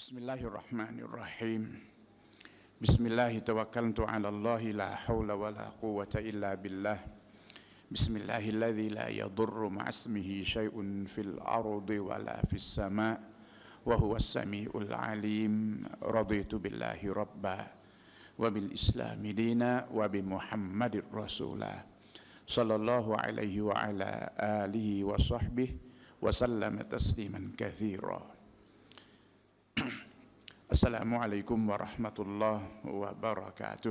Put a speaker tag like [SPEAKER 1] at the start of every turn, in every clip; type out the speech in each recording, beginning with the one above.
[SPEAKER 1] بسم الله الرحمن الرحيم بسم الله توكلت على الله لا حول ولا قوة إلا بالله بسم الله الذي لا يضر مع اسمه شيء في الأرض ولا في السماء وهو السميع العليم رضيت بالله ربا وبالإسلام دينا وبمحمد رسولا صلى الله عليه وعلى آله وصحبه وسلم تسليما كثيرا السلام عليكم ورحمة الله وبركاته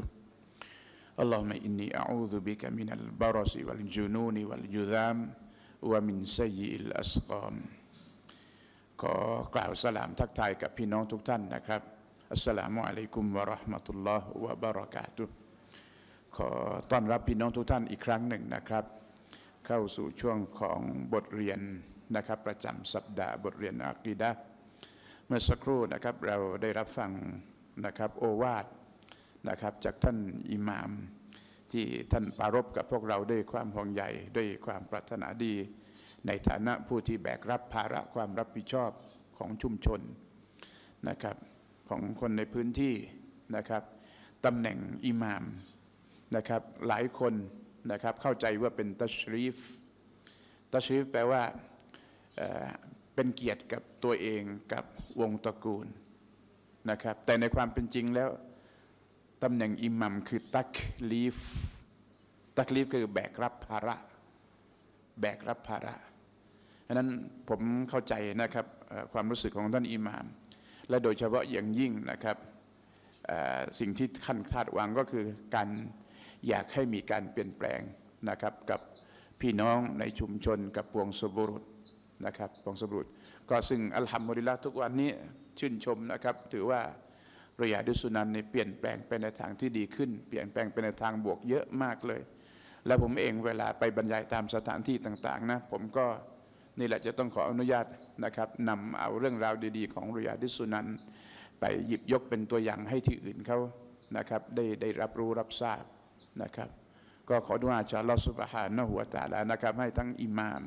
[SPEAKER 1] اللهم إني أعوذ بك من البرص والجنون والجذام ومن سيء الأسقام ขอกล่าวสลามทักทายกับพี่น้องทุกท่านนะครับอัสลามุอะลัยกุมวะราะห์มะตุลลอฮ์วะบะเราะกาตุขอต้อนรับพี่น้องทุกท่านอีกครั้งหนึ่งนะครับ เข้าสู่ช่วงของบทเรียนนะครับประจำสัปดาห์บทเรียนอะกีดะห์เมื่อสักครู่นะครับเราได้รับฟังนะครับโอวาทนะครับ จากท่านอิหมาม ที่ท่านปารบกับพวกเราด้วยความห่วงใยด้วยความปรารถนาดีในฐานะผู้ที่แบกรับภาระความรับผิดชอบของชุมชนนะครับของคนในพื้นที่นะครับตำแหน่งอิหมามนะครับ หลายคนนะครับเข้าใจว่าเป็นตัชรีฟตัชรีฟแปลว่าเป็นเกียรติกับตัวเองกับวงตระกูลนะครับแต่ในความเป็นจริงแล้วตำแหน่งอิหมัมคือ ตักลีฟตักลีฟ คือแบกรับภาระ แบกรับภาระฉันนั้นผมเข้าใจนะครับความรู้สึกของท่านอิหมัมและโดยเฉพาะอย่างยิ่งนะครับสิ่งที่ขั้นคาดหวังก็คือการอยากให้มีการเปลี่ยนแปลงนะครับกับพี่น้องในชุมชนกับปวงสบุรุษนะครับของสมรุษก็ซึ่งอัลฮัมมุลิลละทุกวันนี้ชื่นชมนะครับถือว่าระยะดุสุนันเนี่ยเปลี่ยนแปลง ไปในทางที่ดีขึ้น เปลี่ยนแปลงไปในทางบวกเยอะมากเลย แล้วผมเองเวลาไปบรรยายตามสถานที่ต่างๆนะผมก็นี่แหละจะต้องขออนุญาตนะครับนำเอาเรื่องราวดีๆ ของริยาดิสุนัน ไปหยิบยกเป็นตัวอย่างให้ที่อื่นเขานะครับได้ได้รับรู้รับทราบนะครับ ก็ขอดุอาชาลอสุบฮานะหัวตาลานะครับ ให้ทั้งอิหมาม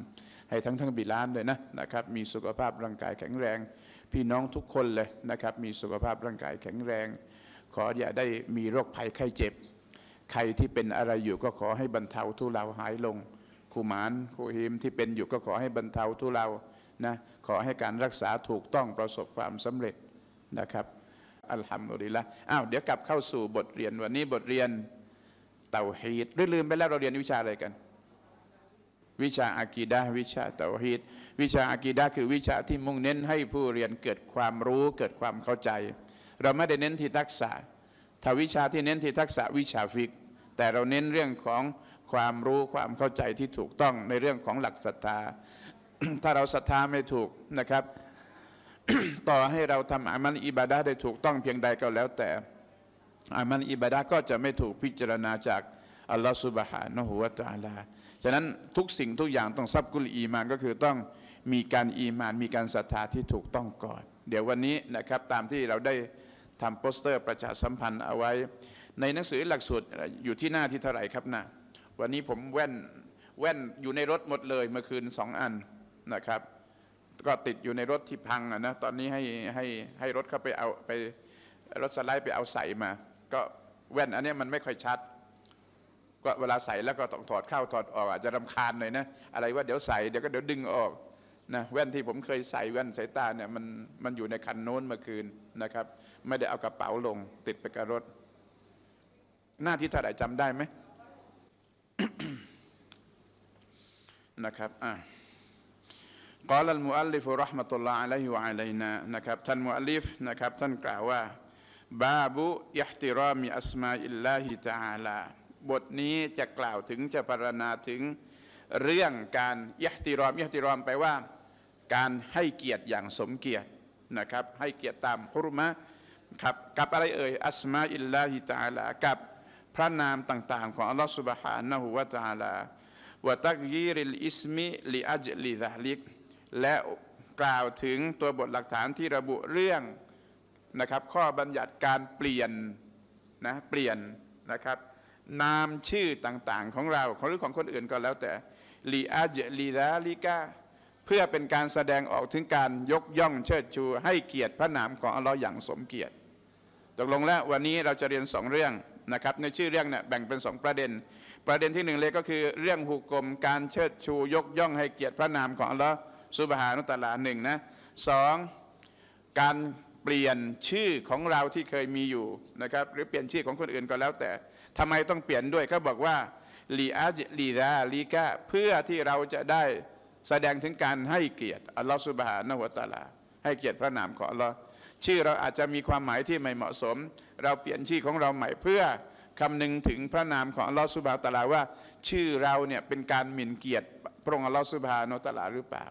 [SPEAKER 1] ให้ทั้งทั้งบิล้านเลยนะนะครับ มีสุขภาพร่างกายแข็งแรง พี่น้องทุกคนเลยนะครับ มีสุขภาพร่างกายแข็งแรง ขออย่าได้มีโรคภัยไข้เจ็บ ใครที่เป็นอะไรอยู่ก็ขอให้บรรเทาทุเลาหายลงครูหมานครูหิมที่เป็นอยู่ก็ขอให้บรรเทาทุเลานะขอให้การรักษาถูกต้องประสบความสำเร็จนะครับ อัลฮัมดุลิละอ้าวเดี๋ยวกลับเข้าสู่บทเรียนวันนี้บทเรียนเตาฮีดลืมไปแล้วเราเรียนวิชาอะไรกันวิชาอากีดาวิชาเตาฮีดวิชาอากีดาคือวิชาที่มุ่งเน้นให้ผู้เรียนเกิดความรู้เกิดความเข้าใจ เราไม่ได้เน้นที่ทักษะ ถ้าวิชาที่เน้นที่ทักษะวิชาฟิกแต่เราเน้นเรื่องของความรู้ความเข้าใจที่ถูกต้อง ในเรื่องของหลักศรัทธาถ้าเราศรัทธาไม่ถูกนะครับ ต่อให้เราทำอามันอิบาดาได้ถูกต้องเพียงใดก็แล้วแต่อามันอิบาดาก็จะไม่ถูกพิจารณาจากอัลลอฮฺสุบฮานะฮุวาตาลาฉะนั้นทุกสิ่งทุกอย่างต้องซับกุลอีมานก็คือต้องมีการอีมานมีการศรัทธาที่ถูกต้องก่อน เดี๋ยววันนี้นะครับตามที่เราได้ทำโปสเตอร์ประชาสัมพันธ์เอาไว้ ในหนังสือหลักสูตรอยู่ที่หน้าที่เท่าไหร่ครับนะวันนี้ผมแว่นแว่นอยู่ในรถหมดเลยเมื่อคืนสองอันนะครับ ก็ติดอยู่ในรถที่พังนะตอนนี้ให้ให้ให้รถเข้าไปเอาไปรถสไลด์ไปเอาใส่มา ก็แว่นอันนี้มันไม่ค่อยชัดก็เวลาใส่แล้วก็ต้องถอดเข้า ถอดออก อาจจะรำคาญหน่อยนะ อะไรว่าเดี๋ยวใส่ เดี๋ยวก็เดี๋ยวดึงออกนะแว่นที่ผมเคยใส่แว่นสายตาเนี่ยมันมันอยู่ในคันโน้นเมื่อคืนนะครับไม่ได้เอากระเป๋าลง ติดไปกับรถ หน้าที่เท่าไหร่จำได้ไหมนะครับอ่ะกอลัลมุอัลลิฟรอห์มะตุลลอฮ์อะลัยฮิวะอะลัยนานะครับท่านมุอัลลิฟนะครับท่านกล่าวว่าบาบุยัติรามีอัสมาอิลลาฮิตะอาลาบทนี้จะกล่าวถึงจะปรณาถึงเรื่องการยัติรอมยัติรอมไปว่า การให้เกียรติอย่างสมเกียรตินะครับ ให้เกียรติตามฮุรมะ ครับกับอะไรเอ่ยอัสมาอิลลาฮิตาลากับพระนามต่างๆของอัลลอฮฺสุบฮานะฮุวาตาลา วะตักยีริลอิสมิ ลิอัจลิซาลิก และกล่าวถึงตัวบทหลักฐานที่ระบุเรื่องนะครับ ข้อบัญญัติการเปลี่ยนนะเปลี่ยนนะครับนามชื่อต่างๆของเราของหรือของคนอื่นก็แล้วแต่ลีอาเจลีลาลิกาเพื่อเป็นการแสดงออกถึงการยกย่อง เชิดชูให้เกียรติพระนามของอัลลอฮ์อย่างสมเกียรติตกลงแล้ววันนี้เราจะเรียนสองเรื่องนะครับในชื่อเรื่องเนี่ยแบ่งเป็นสองประเด็น ประเด็นที่หนึ่งเลยก็คือ เรื่องหุกกลมการเชิดชู ยกย่องให้เกียรติพระนามของอัลลอฮ์สุบฮานุตะลาหนึ่งนะสองการเปลี่ยนชื่อของเราที่เคยมีอยู่นะครับ หรือเปลี่ยนชื่อของคนอื่นก็แล้วแต่ทำไมต้องเปลี่ยนด้วยก็บอกว่าลีอาจลีดาลีกะเพื่อที่เราจะได้แสดงถึงการให้เกียรติอัลลอฮฺสุบฮานะหัวตาลา ให้เกียรติพระนามของอัลลอฮ์ชื่อเราอาจจะมีความหมายที่ไม่เหมาะสม เราเปลี่ยนชื่อของเราใหม่เพื่อคำนึงถึงพระนามของอัลลอฮฺสุบฮานตาลาว่า ชื่อเราเนี่ยเป็นการหมิ่นเกียรติพระองค์อัลลอฮฺสุบฮานะตาลาหรือเปล่า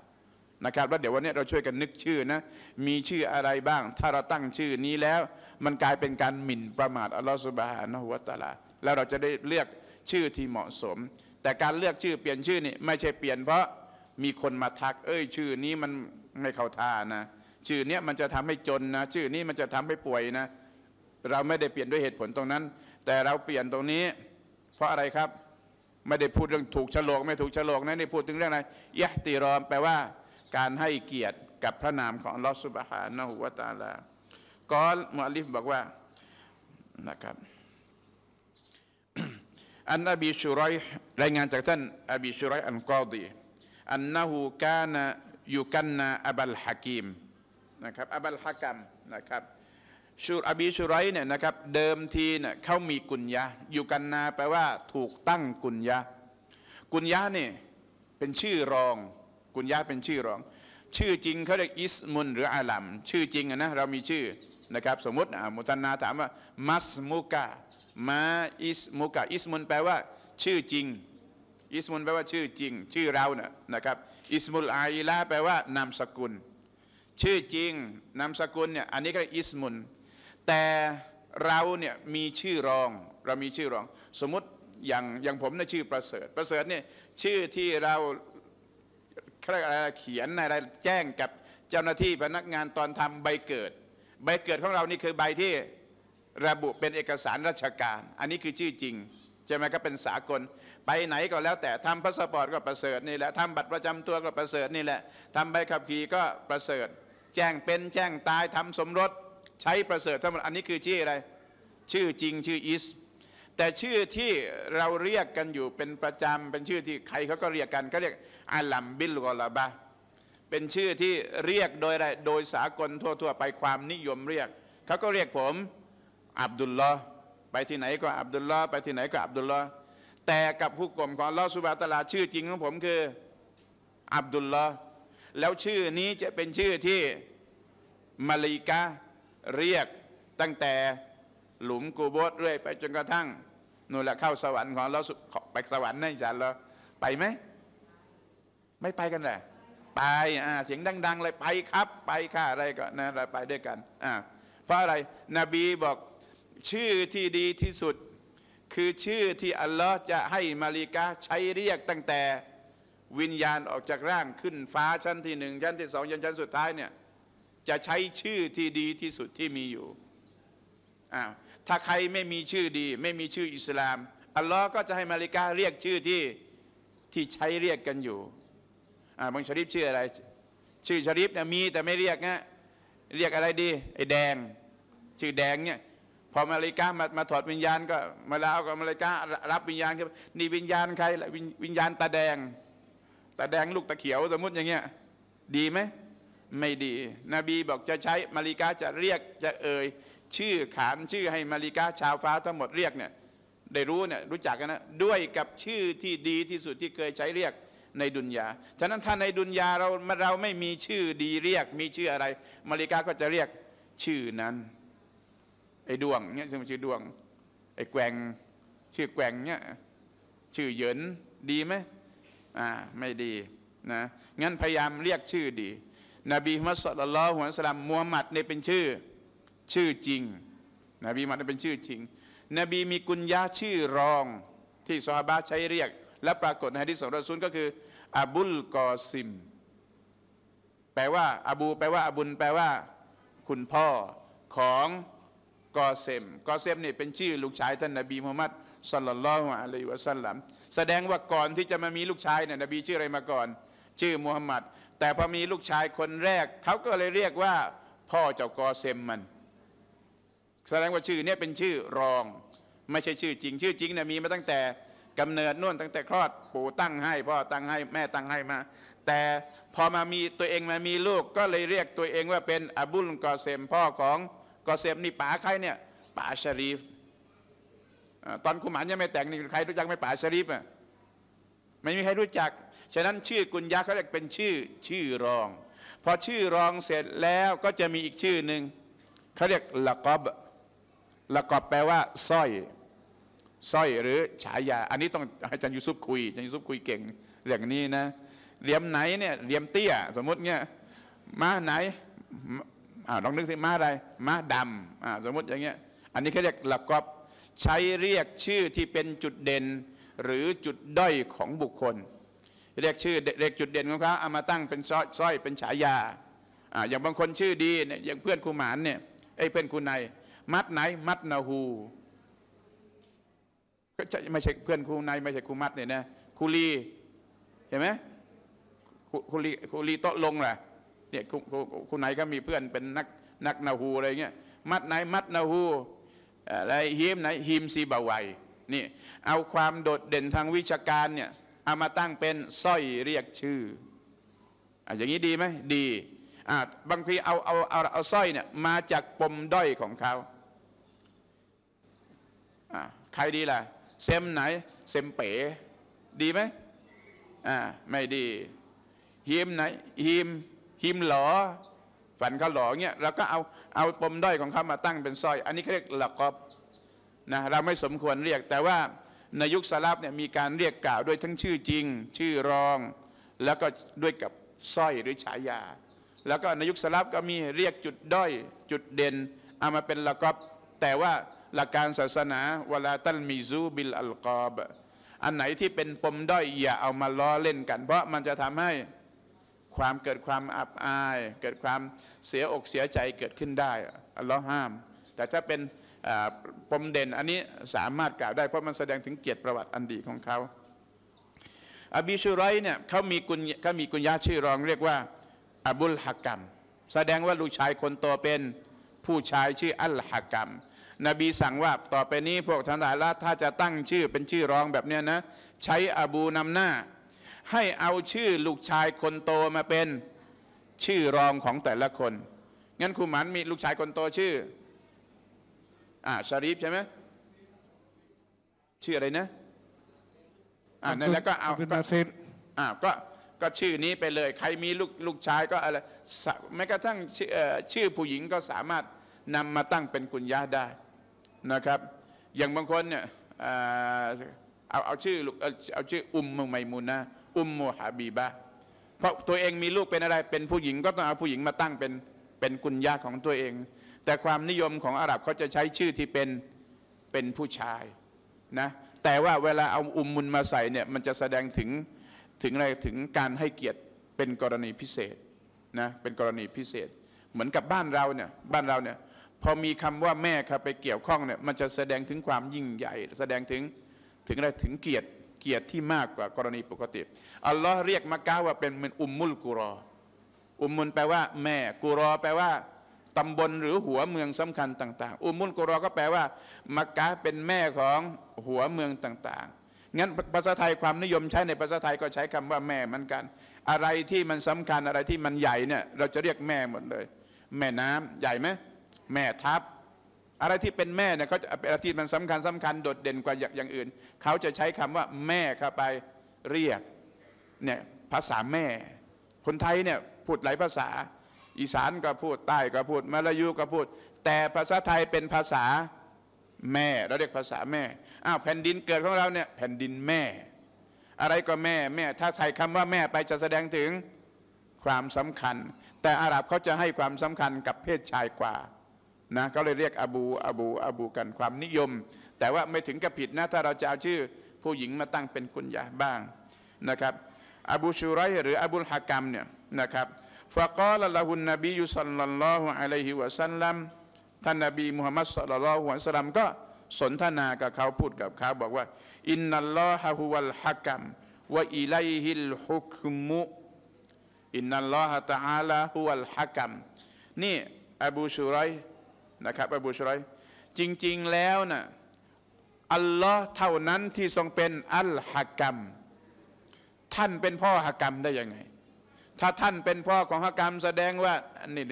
[SPEAKER 1] นะครับแล้วเดี๋ยววันนี้เราช่วยกันนึกชื่อนะมีชื่ออะไรบ้างถ้าเราตั้งชื่อนี้แล้ว มันกลายเป็นการหมิ่นประมาทอัลลอฮฺสุบฮานะหัวตาลาแล้วเราจะได้เลือกชื่อที่เหมาะสม แต่การเลือกชื่อเปลี่ยนชื่อนี่ไม่ใช่เปลี่ยนเพราะมีคนมาทัก เอ้ย ชื่อนี้มันไม่เข้าท่านะ ชื่อเนี้ยมันจะทำให้จนนะชื่อนี้มันจะทำให้ป่วยนะ เราไม่ได้เปลี่ยนด้วยเหตุผลตรงนั้น แต่เราเปลี่ยนตรงนี้ เพราะอะไรครับไม่ได้พูดเรื่องถูกฉลกไม่ถูกฉลกนะนี่พูดถึงเรื่องอะไรยะติรอมแปลว่าการให้เกียรติกับพระนามของลอสุบฮานะฮุวาตาลากอลมุอลิฟบอกว่านะครับอันนบีชุรัยรายงานจากท่านอบีชุรัยอันกอดี อันนะฮูกานะยุกันนะอับัลฮักิมนะครับอับัลฮักัมนะครับชูอบีชรไรเนี่ยนะครับเดิมทีเนี่ยเขามีกุญยะอยู่กันนาแปลว่าถูกตั้งกุญยะกุญยะเนี่ยเป็นชื่อรองกุญยะเป็นชื่อรอง ชื่อจริงเขาเรียกอิสมุนหรืออาลัมชื่อจริงนะเรามีชื่อนะครับสมมติมุตันนาถามว่า มัสมุกามาอิสมุกะอิสมุนแปลว่า ชื่อจริงอิสมุนแปลว่าชื่อจริง ชื่อเราเนะ่ยนะครับอิสมุลอาอิลาแปลว่านามสกุล ชื่อจริง นามสกุลเนี่ยอันนี้ก็อิสมุน แต่เราเนี่ยมีชื่อรองเรามีชื่อรอง สมมติอย่างอย่างผมเนี่ยชื่อประเสริฐ ประเสริฐเนี่ยชื่อที่เราเขียนอะไรแจ้งกับเจ้าหน้าที่พนักงานตอนทำใบเกิด ใบเกิดของเรานี่คือใบที่ระบุเป็นเอกสารราชการ อันนี้คือชื่อจริงใช่ไหมก็เป็นสากล ไปไหนก็แล้ว แต่ทำพาสปอร์ตก็ประเสริฐนี่แหละทำบัตรประจำตัวก็ประเสริฐนี่แหละทำใบขับขี่ก็ประเสริฐ แจ้งเป็นแจ้งตายทำสมรสใช้ประเสริฐทั้งหมดอันนี้คือชื่ออะไร ชื่อจริงชื่ออิส แต่ชื่อที่เราเรียกกันอยู่เป็นประจำเป็นชื่อที่ใครเขาก็เรียกกันก็เรียกอาลัมบิลกอลาบะ เป็นชื่อที่เรียกโดยอะไรโดยสากลทั่วๆไปความนิยมเรียก เขาก็เรียกผมอับดุลลอฮ์ไปที่ไหนก็อับดุลลอฮ์ไปที่ไหนก็อับดุลลอฮ์แต่กับผู้กลมของลอสุบาตลา ชื่อ จริงของผมคือ อับดุลลอฮ์แล้วชื่อนี้จะเป็นชื่อที่มาลิกะเรียกตั้งแต่ หลุมกูโบสเรื่อยไปจนกระทั่งนู่นแหละเข้าสวรรค์ของเราไปสวรรค์นั่นจันเราไปไหมไม่ไปกันแหละ ไปอ่าเสียงดังๆ เลยไปครับ ไปค่ะอะไรก็นะเราไปด้วยกันอ่าเพราะอะไรนบีบอกชื่อที่ดีที่สุด คือชื่อที่อัลลอฮ์จะให้มาริกาใช้เรียกตั้งแต่วิญญาณออกจากร่างขึ้นฟ้าชั้นที่หนึ่งชั้นที่สองชั้นสุดท้ายเนี่ย จะใช้ชื่อที่ดีที่สุดที่มีอยู่อ้าวถ้าใครไม่มีชื่อดี ไม่มีชื่ออิสลามอัลลอฮ์ก็จะให้มาริกาเรียกชื่อที่ ที่ใช้เรียกกันอยู่ อ่าบางชริปชื่ออะไร ชื่อชริปเนี่ยมีแต่ไม่เรียกนะเรียกอะไรดีไอ้แดงชื่อแดงเนี่ยพอมาลิกามามาถอดวิญญาณก็มาแล้วก็มาลิการับวิญญาณครับนี่วิญญาณใครวิญญาณตาแดงตาแดงลูกตะเขียวสมมติอย่างเงี้ยดีไหมไม่ดี นบีบอกจะใช้มาลิกาจะเรียกจะเอ่ยชื่อขานชื่อให้มาลิกาชาวฟ้าทั้งหมดเรียกเนี่ย ได้รู้เนี่ยรู้จักกันนะด้วยกับชื่อที่ดีที่สุดที่เคยใช้เรียกในดุนยาฉะนั้นถ้าในดุนยาเราเราไม่มีชื่อดี เรียกมีชื่ออะไรมาริกาก็จะเรียกชื่อนั้นไอ้ดวงเนี่ยชื่อชื่อดวงไอ้แกงชื่อแกงเนี่ยชื่อเหยินดีไหมอ่าไม่ดีนะงั้นพยายามเรียกชื่อดี นบีมุฮัมมัดสุลลัลฮหัวสลามมูฮัมหมัดเนี่ยเป็นชื่อชื่อจริง นบีมันเป็นชื่อจริง นบีมีกุญยาชื่อรอง ที่ซอฮาบะใช้เรียก และปรากฏในฮะดิษของรอซูก็คืออาบุลกอซิม แปลว่า อบูแปลว่าอบุลแปลว่า คุณพ่อของกอเซม กอเซมนี่เป็นชื่อลูกชายท่านนบีมุฮัมมัดสัลลัลลอฮุอะลัยฮิวะสัลลัมแสดงว่าก่อนที่จะมามีลูกชายเนี่ยนบีชื่ออะไรมาก่อน ชื่อมุฮัมมัดแต่พอมีลูกชายคนแรกเขาก็เลยเรียกว่าพ่อเจ้ากอเซมมัน แสดงว่าชื่อเนี่ยเป็นชื่อรอง ไม่ใช่ชื่อจริงชื่อจริงเนี่ยมีมาตั้งแต่กำเนิดนู่นตั้งแต่คลอดปู่ตั้งให้พ่อตั้งให้แม่ตั้งให้มา แต่พอมามีตัวเองมามีลูกก็เลยเรียกตัวเองว่าเป็นอับุลกอเซมพ่อของกอเซมนี่ป๋าใครเนี่ยป๋าชารีฟ ตอนคุมหานยังไม่แต่งนี่ใครรู้จักไหมป๋าชารีฟอ่ะไม่มีใครรู้จัก ฉะนั้นชื่อกุญยาเขาเรียกเป็นชื่อชื่อรอง พอชื่อรองเสร็จแล้วก็จะมีอีกชื่อหนึ่งเขาเรียกละกอบละกอบแปลว่าสร้อยสร้อยหรือ ฉายา อันนี้ต้องให้อาจารย์ยูซุปคุยอาจารย์ยูซุปคุยเก่ง เรื่องนี้นะเหลี่ยมไหนเนี่ยเหลี่ยมเตี้ย สมมติเนี่ยมาไหนอลองนึกสิม้าอะไรม้าดำสมมติอย่างเงี้ยอันนี้เขาเรียกละกอบใช้เรียกชื่อที่เป็นจุดเด่น หรือจุดด้อยของบุคคลเรียกชื่อเรียกจุดเด่นของเขาเอามาตั้งเป็นสร้อยเป็นฉายาอย่างบางคนชื่อดีเนี่ยอย่างเพื่อนครูหมานเนี่ยไอ้เพื่อนคูนายมัดไหนมัดนาหูก็ไม่ใช่เพื่อนคูนายไม่ใช่ครูมัดเนี่ยนะครูลีเห็นไหมคูลีคูลีโตลงแหละเนี่ยคุณไหนก็มีเพื่อนเป็นนักนักนาหูอะไรเงี้ยมัดไหน มัดนาหูอะไรฮิมไหนฮิมซีบาไวนี่เอาความโดดเด่นทางวิชาการเนี่ยเอามาตั้งเป็นสร้อยเรียกชื่ออ่ะอย่างนี้ดีไหมดีอ่บางทีเอาเอาเอาเอาสร้อยเนี่ยมาจากปมด้อยของเขาอ่ใครดีล่ะเซมไหนเซมเป๋ดีไหมอ่าไม่ดีฮิมไหนฮิมหิมหลอฝันเขาหลอเงี้ยเราก็เอาเอาปมด้อยของเขามาตั้งเป็นสร้อย อันนี้เรียกละกอบนะเราไม่สมควรเรียกแต่ว่าในยุคสลับเนี่ยมีการเรียกกล่าวด้วยทั้งชื่อจริง ชื่อรอง แล้วก็ด้วยกับสร้อยหรือฉายาแล้วก็ในยุคสลับก็มีเรียกจุดด้อยจุดเด่นเอามาเป็นละกอบ แต่ว่าหลักการศาสนาเวลาตั้นมิซูบิลอัลกอบ อันไหนที่เป็นปมด้อยอย่าเอามาล้อเล่นกัน เพราะมันจะทำให้ความเกิดความอับอาย เกิดความเสียอกเสียใจเกิดขึ้นได้อัลลอฮ์ห้าม แต่ถ้าเป็นปมเด่นอันนี้สามารถกล่าวได้ เพราะมันแสดงถึงเกียรติประวัติอันดีของเขา อบีชูไรเนี่ยเขามีกุญเขามีกุญยาชื่อรองเรียกว่า อบุลฮักกัมแสดงว่าลูกชายคนโตเป็นผู้ชายชื่ออัลฮักกัมนบีสั่งว่าต่อไปนี้พวกท่านหลายละถ้าจะตั้งชื่อเป็นชื่อรองแบบเนี้ยนะใช้อบูนำหน้าให้เอาชื่อลูกชายคนโตมาเป็นชื่อรองของแต่ละคน งั้นครูหมันมีลูกชายคนโตชื่อ อ่าชารีฟใช่ไหมชื่ออะไรนะ
[SPEAKER 2] อ่าแล้วก็เอา
[SPEAKER 1] ก็อ่าก็ก็ชื่อนี้ไปเลย ใครมีลูกลูกชายก็อะไร แม้กระทั่งชื่อผู้หญิงก็สามารถนำมาตั้งเป็นคุณย่าได้นะครับ อย่างบางคนเนี่ย เอาเอาชื่อลูก เอาชื่ออุมมังไมมูนะอุมโมฮาบีบะเพราะตัวเองมีลูกเป็นอะไร เป็นผู้หญิงก็ต้องเอาผู้หญิงมาตั้งเป็นเป็นกุญญาของตัวเอง แต่ความนิยมของอาหรับเขาจะใช้ชื่อที่เป็นเป็นผู้ชายนะ แต่ว่าเวลาเอาอุมมุนมาใส่เนี่ยมันจะแสดงถึงถึงอะไรถึงการให้เกียรติเป็นกรณีพิเศษนะ เป็นกรณีพิเศษ เหมือนกับบ้านเราเนี่ยบ้านเราเนี่ยพอมีคำว่าแม่ครับไปเกี่ยวข้องเนี่ยมันจะแสดงถึงความยิ่งใหญ่ แสดงถึงถึงอะไรถึงเกียรติเกียรติที่มากกว่ากรณีปกติ อัลลอฮ์เรียกมักกะว่าเป็นเหมือนอุมมุลกุรอ อุมมุลแปลว่า แม่ กุรอแปลว่าตำบลหรือหัวเมืองสำคัญต่าง ๆ อุมมุลกุรอก็แปลว่ามักกะเป็นแม่ของหัวเมืองต่างๆ งั้นภาษาไทยความนิยมใช้ในภาษาไทยก็ใช้คำว่า แม่เหมือนกัน อะไรที่มันสำคัญอะไรที่มันใหญ่เนี่ยเราจะเรียกแม่หมดเลย แม่น้ำใหญ่ไหมแม่ทับอะไรที่เป็นแม่เนี่ยเขาจะอาทิทย์มันสำคัญสำคัญโดดเด่นกว่าอย่างอื่นเขาจะใช้คำว่าแม่เข้าไปเรียกเนี่ยภาษาแม่ คนไทยเนี่ยพูดหลายภาษา อีสานก็พูดใต้ก็พูดมาลายูก็พูด แต่ภาษาไทยเป็นภาษาแม่เราเรียกภาษาแม่อ้าวแผ่นดินเกิดของเราเนี่ยแผ่นดินแม่ อะไรก็แม่แม่ ถ้าใส่คำว่าแม่ไปจะแสดงถึงความสำคัญ แต่อาหรับเขาจะให้ความสำคัญกับเพศชายกว่านะก็เลยเรียกอบูอบูอบูกันความนิยม แต่ว่าไม่ถึงกับผิดนะถ้าเราจะเอาชื่อผู้หญิงมาตั้งเป็นกุญยาบ้างนะครับ อบูชูไรหรืออบุลฮะกัมเนี่ยนะครับฟะกอลละหุนนบียุสัลลัลลอฮุอะลัยฮิวะสัลลัมท่านนบีมุฮัมมัดสัลลัลลอฮุอะลัยฮิวะสัลลัมก็สนทนากับเขาพูดกับเขาบอกว่าอินนัลลอฮะฮุวัลฮะกัมวะอิไลฮิลฮุกมุอินนัลลอฮะตะอาลาฮุวัลฮะกัมนี่อบูชูไรนะครับอบูชรอยจริงๆแล้วนะอัลลอฮ์เท่านั้นที่ทรงเป็นอัลฮักกัมท่านเป็นพ่อฮักกัมได้ยังไง ถ้าท่านเป็นพ่อของฮักกัมแสดงว่าอันนี้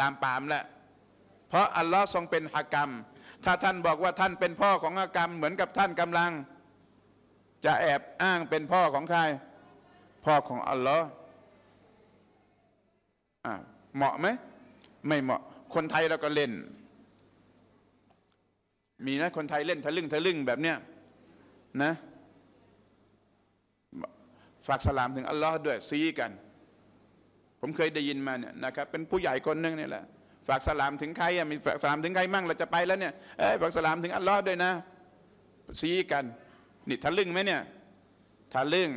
[SPEAKER 1] ลามปามแล้วเพราะอัลลอฮ์ทรงเป็นฮักกัมถ้าท่านบอกว่าท่านเป็นพ่อของฮักกัมเหมือนกับท่านกำลัง จะแอบอ้างเป็นพ่อของใครพ่อของอัลลอฮ์เหมาะไหมไม่เหมาะคนไทยเราก็เล่นมีนะคนไทยเล่นทะลึ่งทะลึ่งแบบเนี้ยนะ ฝากสลามถึงอัลลอฮ์ด้วยซีกัน ผมเคยได้ยินมาเนี่ยนะครับเป็นผู้ใหญ่คนหนึ่งเนี่ยแหละ ฝากสลามถึงใครอ่ะมีฝากสลามถึงใครมั่งเราจะไปแล้วเนี่ย เอ้ยฝากสลามถึงอัลลอฮ์ด้วยนะซีกันนี่ทะลึ่งไหมเนี่ยทะลึ่ง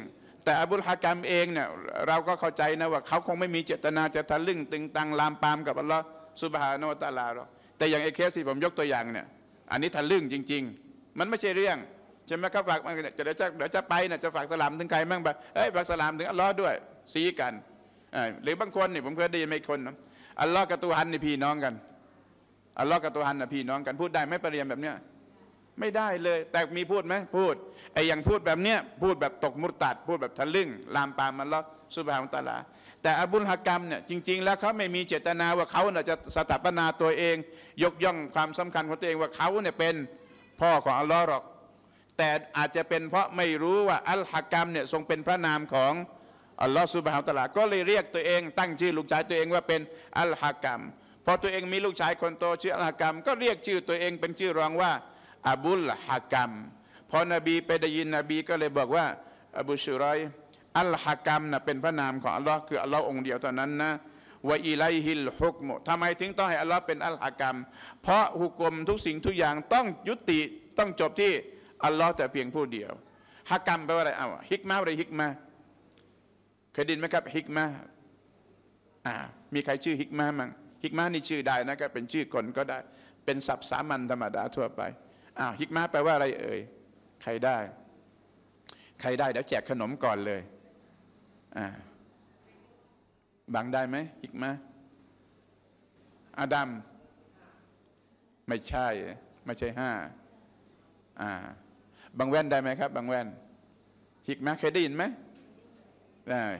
[SPEAKER 1] แต่อบุลฮะกามเองเนี่ยเราก็เข้าใจนะว่า เขาคงไม่มีเจตนาจะทะลึ่งตึงตังลามปามกับอัลลอฮ์สุบฮานอตาลาหรอกแต่อย่างไอ้เคสที่ผมยกตัวอย่างเนี่ยอันนี้ทะลึ่งจริง ๆ มันไม่ใช่เรื่องใช่ไหมครับฝากมันจะเดี๋ยวจะเดี๋ยวจะไปนะจะฝากสลามถึงใครบ้างไปเอ้ยฝากสลามถึงอัลลอฮ์ด้วยซีกันหรือบางคนนี่ผมเคยได้ยินไม่คนนะอัลลอฮ์กับตูฮันนี่พี่น้องกันอัลลอฮ์กับตูฮันน่ะพี่น้องกัน พูดได้ไหมปรริยมแบบเนี้ยไม่ได้เลยแต่มีพูดไหมพูดไอ้อย่างพูดแบบเนี้ยพูดแบบตกมุตตัดพูดแบบทะลึ่งลามปามมันแล้วสุบฮานตาลาแต่อับุลฮักรรมเนี่ยจริงๆ แล้วเขาไม่มีเจตนาว่าเขาเนี่ยจะสถาปนาตัวเอง ยกย่องความสำคัญของตัวเองว่าเขาเนี่ยเป็นพ่อของอัลลอฮ์หรอกแต่อาจจะเป็นเพราะไม่รู้ว่าอัลฮักรรมเนี่ยทรงเป็นพระนามของอัลลอฮ์สุบฮานตะลาก็เลยเรียกตัวเองตั้งชื่อลูกชายตัวเองว่าเป็นอัลฮักรรมพอตัวเองมีลูกชายคนโตชื่ออัลฮักรรมก็เรียกชื่อตัวเองเป็นชื่อรองว่าอับุลฮักรรมพอนบีไปได้ยินนบีก็เลยบอกว่าอบูชุรอยอัลฮักัมนะเป็นพระนาม ของอัลลอฮ์คืออัลลอฮ์องเดียวเท่านั้นนะวะอีไลฮิลฮุกโมทำไมถึงต้องให้อัลลอฮ์เป็นอัลฮักัมเพราะหุกมทุกสิ่งทุกอย่างต้องยุติต้องจบที่ อัลลอฮ์แต่เพียงผู้เดียวฮักัมแปลว่าอะไรเอ้าฮิกมาอะไรฮิกมาเคยดินไหมครับฮิกมาอ่ามีใครชื่อฮิกมามั้งฮิกมานี่ชื่อได้นะครับเป็นชื่อคนก็ได้เป็นศัพท์สามัญธรรมดาทั่วไปอ้าวฮิกมาแปลว่าอะไรเอ่ยใครได้ ใครได้เดี๋ยวแจกขนมก่อนเลยาบังได้ไหมอิกมาอาดัมไม่ใช่ ไม่ใช่ห้า่าบังแว่นได้ไหมครับบังแว่นฮิกมาเคยได้ยินไหม